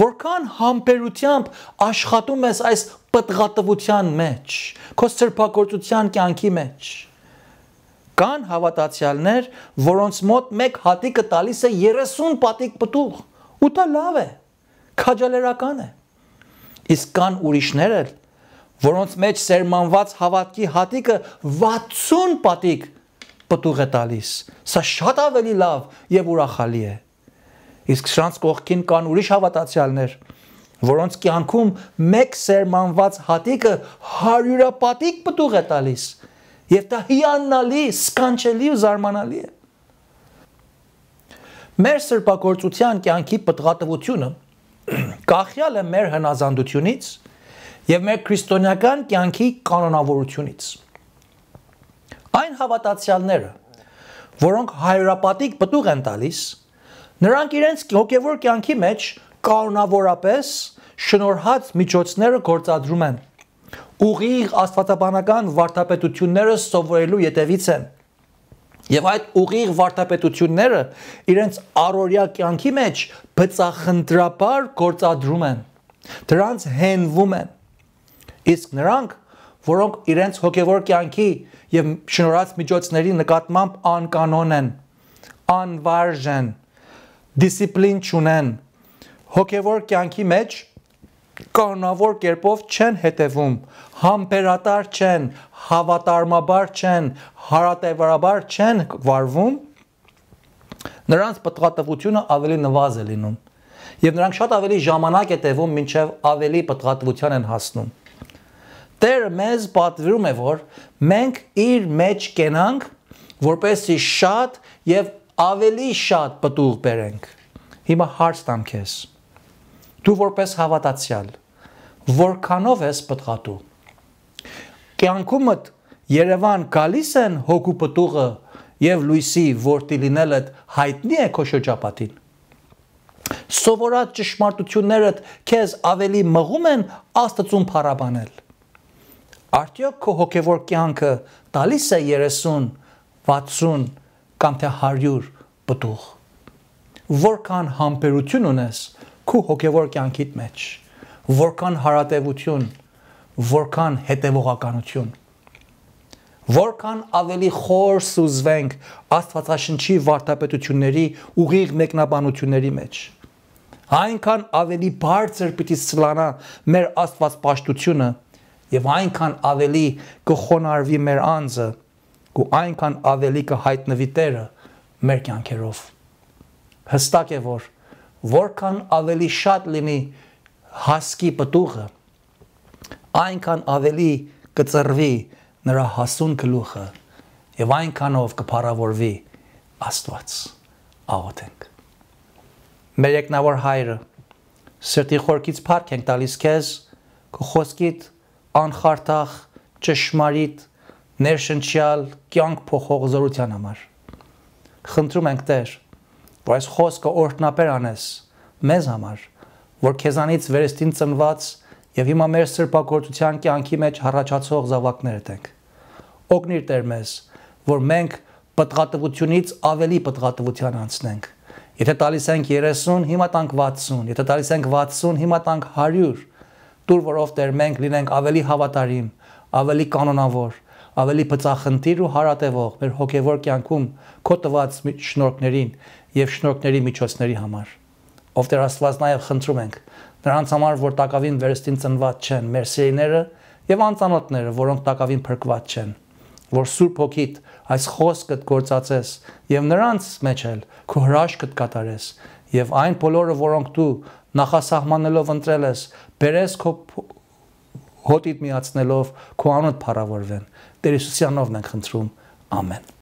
Որքան համբերությամբ աշխատում ես այս պատղատվության մեջ, քո սրբակորցության կյանքի մեջ։ Կան հավատացյալներ, որոնց մոտ մեկ հատիկը տալիս է 30 պատիկ պտուղ։ Ու դա լավ է քաջալերական է։ Իսկ կան ուրիշներ էլ, որոնց մեջ սերմանված հավատքի հատիկը 60 պատիկ պտուղ է տալիս։ Սա շատ ավելի լավ եւ ուրախալի է։ Իսկ շրանց կողքին կան ուրիշ հավատացյալներ, որոնց կյանքում մեկ սերմանված հատիկը 100 պատիկ պտուղ է տալիս։ Եվ դա հիանալի, սկանչելի ու զարմանալի է։ Մեր սրբակորցության կյանքի պատղատվությունը Գախյալը մեր հնազանդությունից եւ մեր քրիստոնեական կյանքի կանոնավորությունից։ Այն հավատացյալները, որոնք հայրապատիկ պտուղ են տալիս, նրանք իրենց հոգևոր կյանքի մեջ կանոնավորապես շնորհած միջոցները գործադրում են։ Ուղիղ աստվածաբանական վարդապետությունները սովորելու յետևից են։ Եվ այդ ուղիղ վարտապետությունները իրենց առօրյա կյանքի մեջ բծախնդրաբար գործադրում են։ Դրանց հենվում են։ Իսկ նրանք, որոնք իրենց հոգևոր կյանքի եւ շնորհած միջոցների նկատմամբ անկանոն են, անվարժ են, դիսցիպլին չունեն, հոգևոր կյանքի մեջ կանոնավոր կերպով չեն հետևում, համբերատար չեն, հավատարմաբար չեն, հարատևարաբար չեն վարվում, նրանց պատղատվությունը ավելի նվազ է լինում։ Եվ նրանք շատ ավելի ժամանակ է տևում, մինչև ավելի պատղատվության են հասնում։ Տերը մեզ պատվիրում է, որ մենք իր մեջ կենանք, որպեսի շատ եւ ավելի շատ պտուղ բերենք։ Հիմա հարց տամ քեզ։ Դու որպես հավատացյալ որքանով ես պատղատու։ Կյանքումդ Երևան գալիս են հոգու պտուղը եւ լույսի որտի լինելդ հայտնի է քո շրջապատին։ Սովորած ճշմարտություններդ քեզ ավելի մղում են աստծուն փառաբանել։ Արդյոք քո հոգևոր կյանքը տալիս է 30, 60 կամ թե 100 պտուղ։ Որքան համբերություն ունես քու հոգևոր կյանքիդ մեջ որքան հարատևություն, որքան հետևողականություն։ Որքան ավելի խոր սուզվենք Աստվածաշնչի վարդապետությունների ուղիղ մեկնաբանությունների մեջ։ Այնքան ավելի բարձր պիտի սլանա մեր Աստված պաշտությունը եւ այնքան ավելի կխոնարհվի մեր անձը ու այնքան ավելի կհայտնվի Տերը մեր կյանքերով։ Հստակ է որ որքան ավելի շատ լինի հասկի պտուղը, այնքան ավելի կծրվի նրա հասուն գլուխը եւ այնքանով կփառավորվի Աստված աղոթենք մեր եկնավոր հայրը սրտի խորքից փառք ենք տալիս քեզ քո խոսքիդ անխարտախ ճշմարիտ ներշնչյալ կյանք փոխող զորության համար խնդրում ենք Տեր որ այս խոսքը օրհնապեր անես մեզ համար, որ քեզանից վերստին ծնված եւ հիմա մեր սրբակորցության կյանքի մեջ հառաչացող զավակներ ենք։ Օգնիր Տեր մեզ, որ մենք պատղատվությունից ավելի պատղատվության անցնենք։ Եթե տալիս ենք 30, հիմա տանք 60, եթե տալիս ենք 60, հիմա տանք 100, դուր որով Տեր մենք լինենք ավելի հավատարիմ, ավելի կանոնավոր, ավելի բծախնդիր ու հարատևող մեր հոգևոր կյանքում քո տված շնորհքներին եւ շնորհքների միջոցների համար ով Տեր Աստված նաեւ խնդրում ենք նրանց համար որ տակավին վերստին ծնված չեն մեր սիրիները եւ անծանոթները որոնք տակավին փրկված չեն որ Սուրբ Հոգիդ այս խոսքը գործածես եւ նրանց մեջ էլ քո հրաշքը կկատարես եւ այն բոլորը, որոնք դու նախասահմանելով ընտրել ես, բերես քո հոտիդ միացնելով քո անոտ փառավորվեն Տեր Հիսուսյանովն ենք խնդրում։ Ամեն։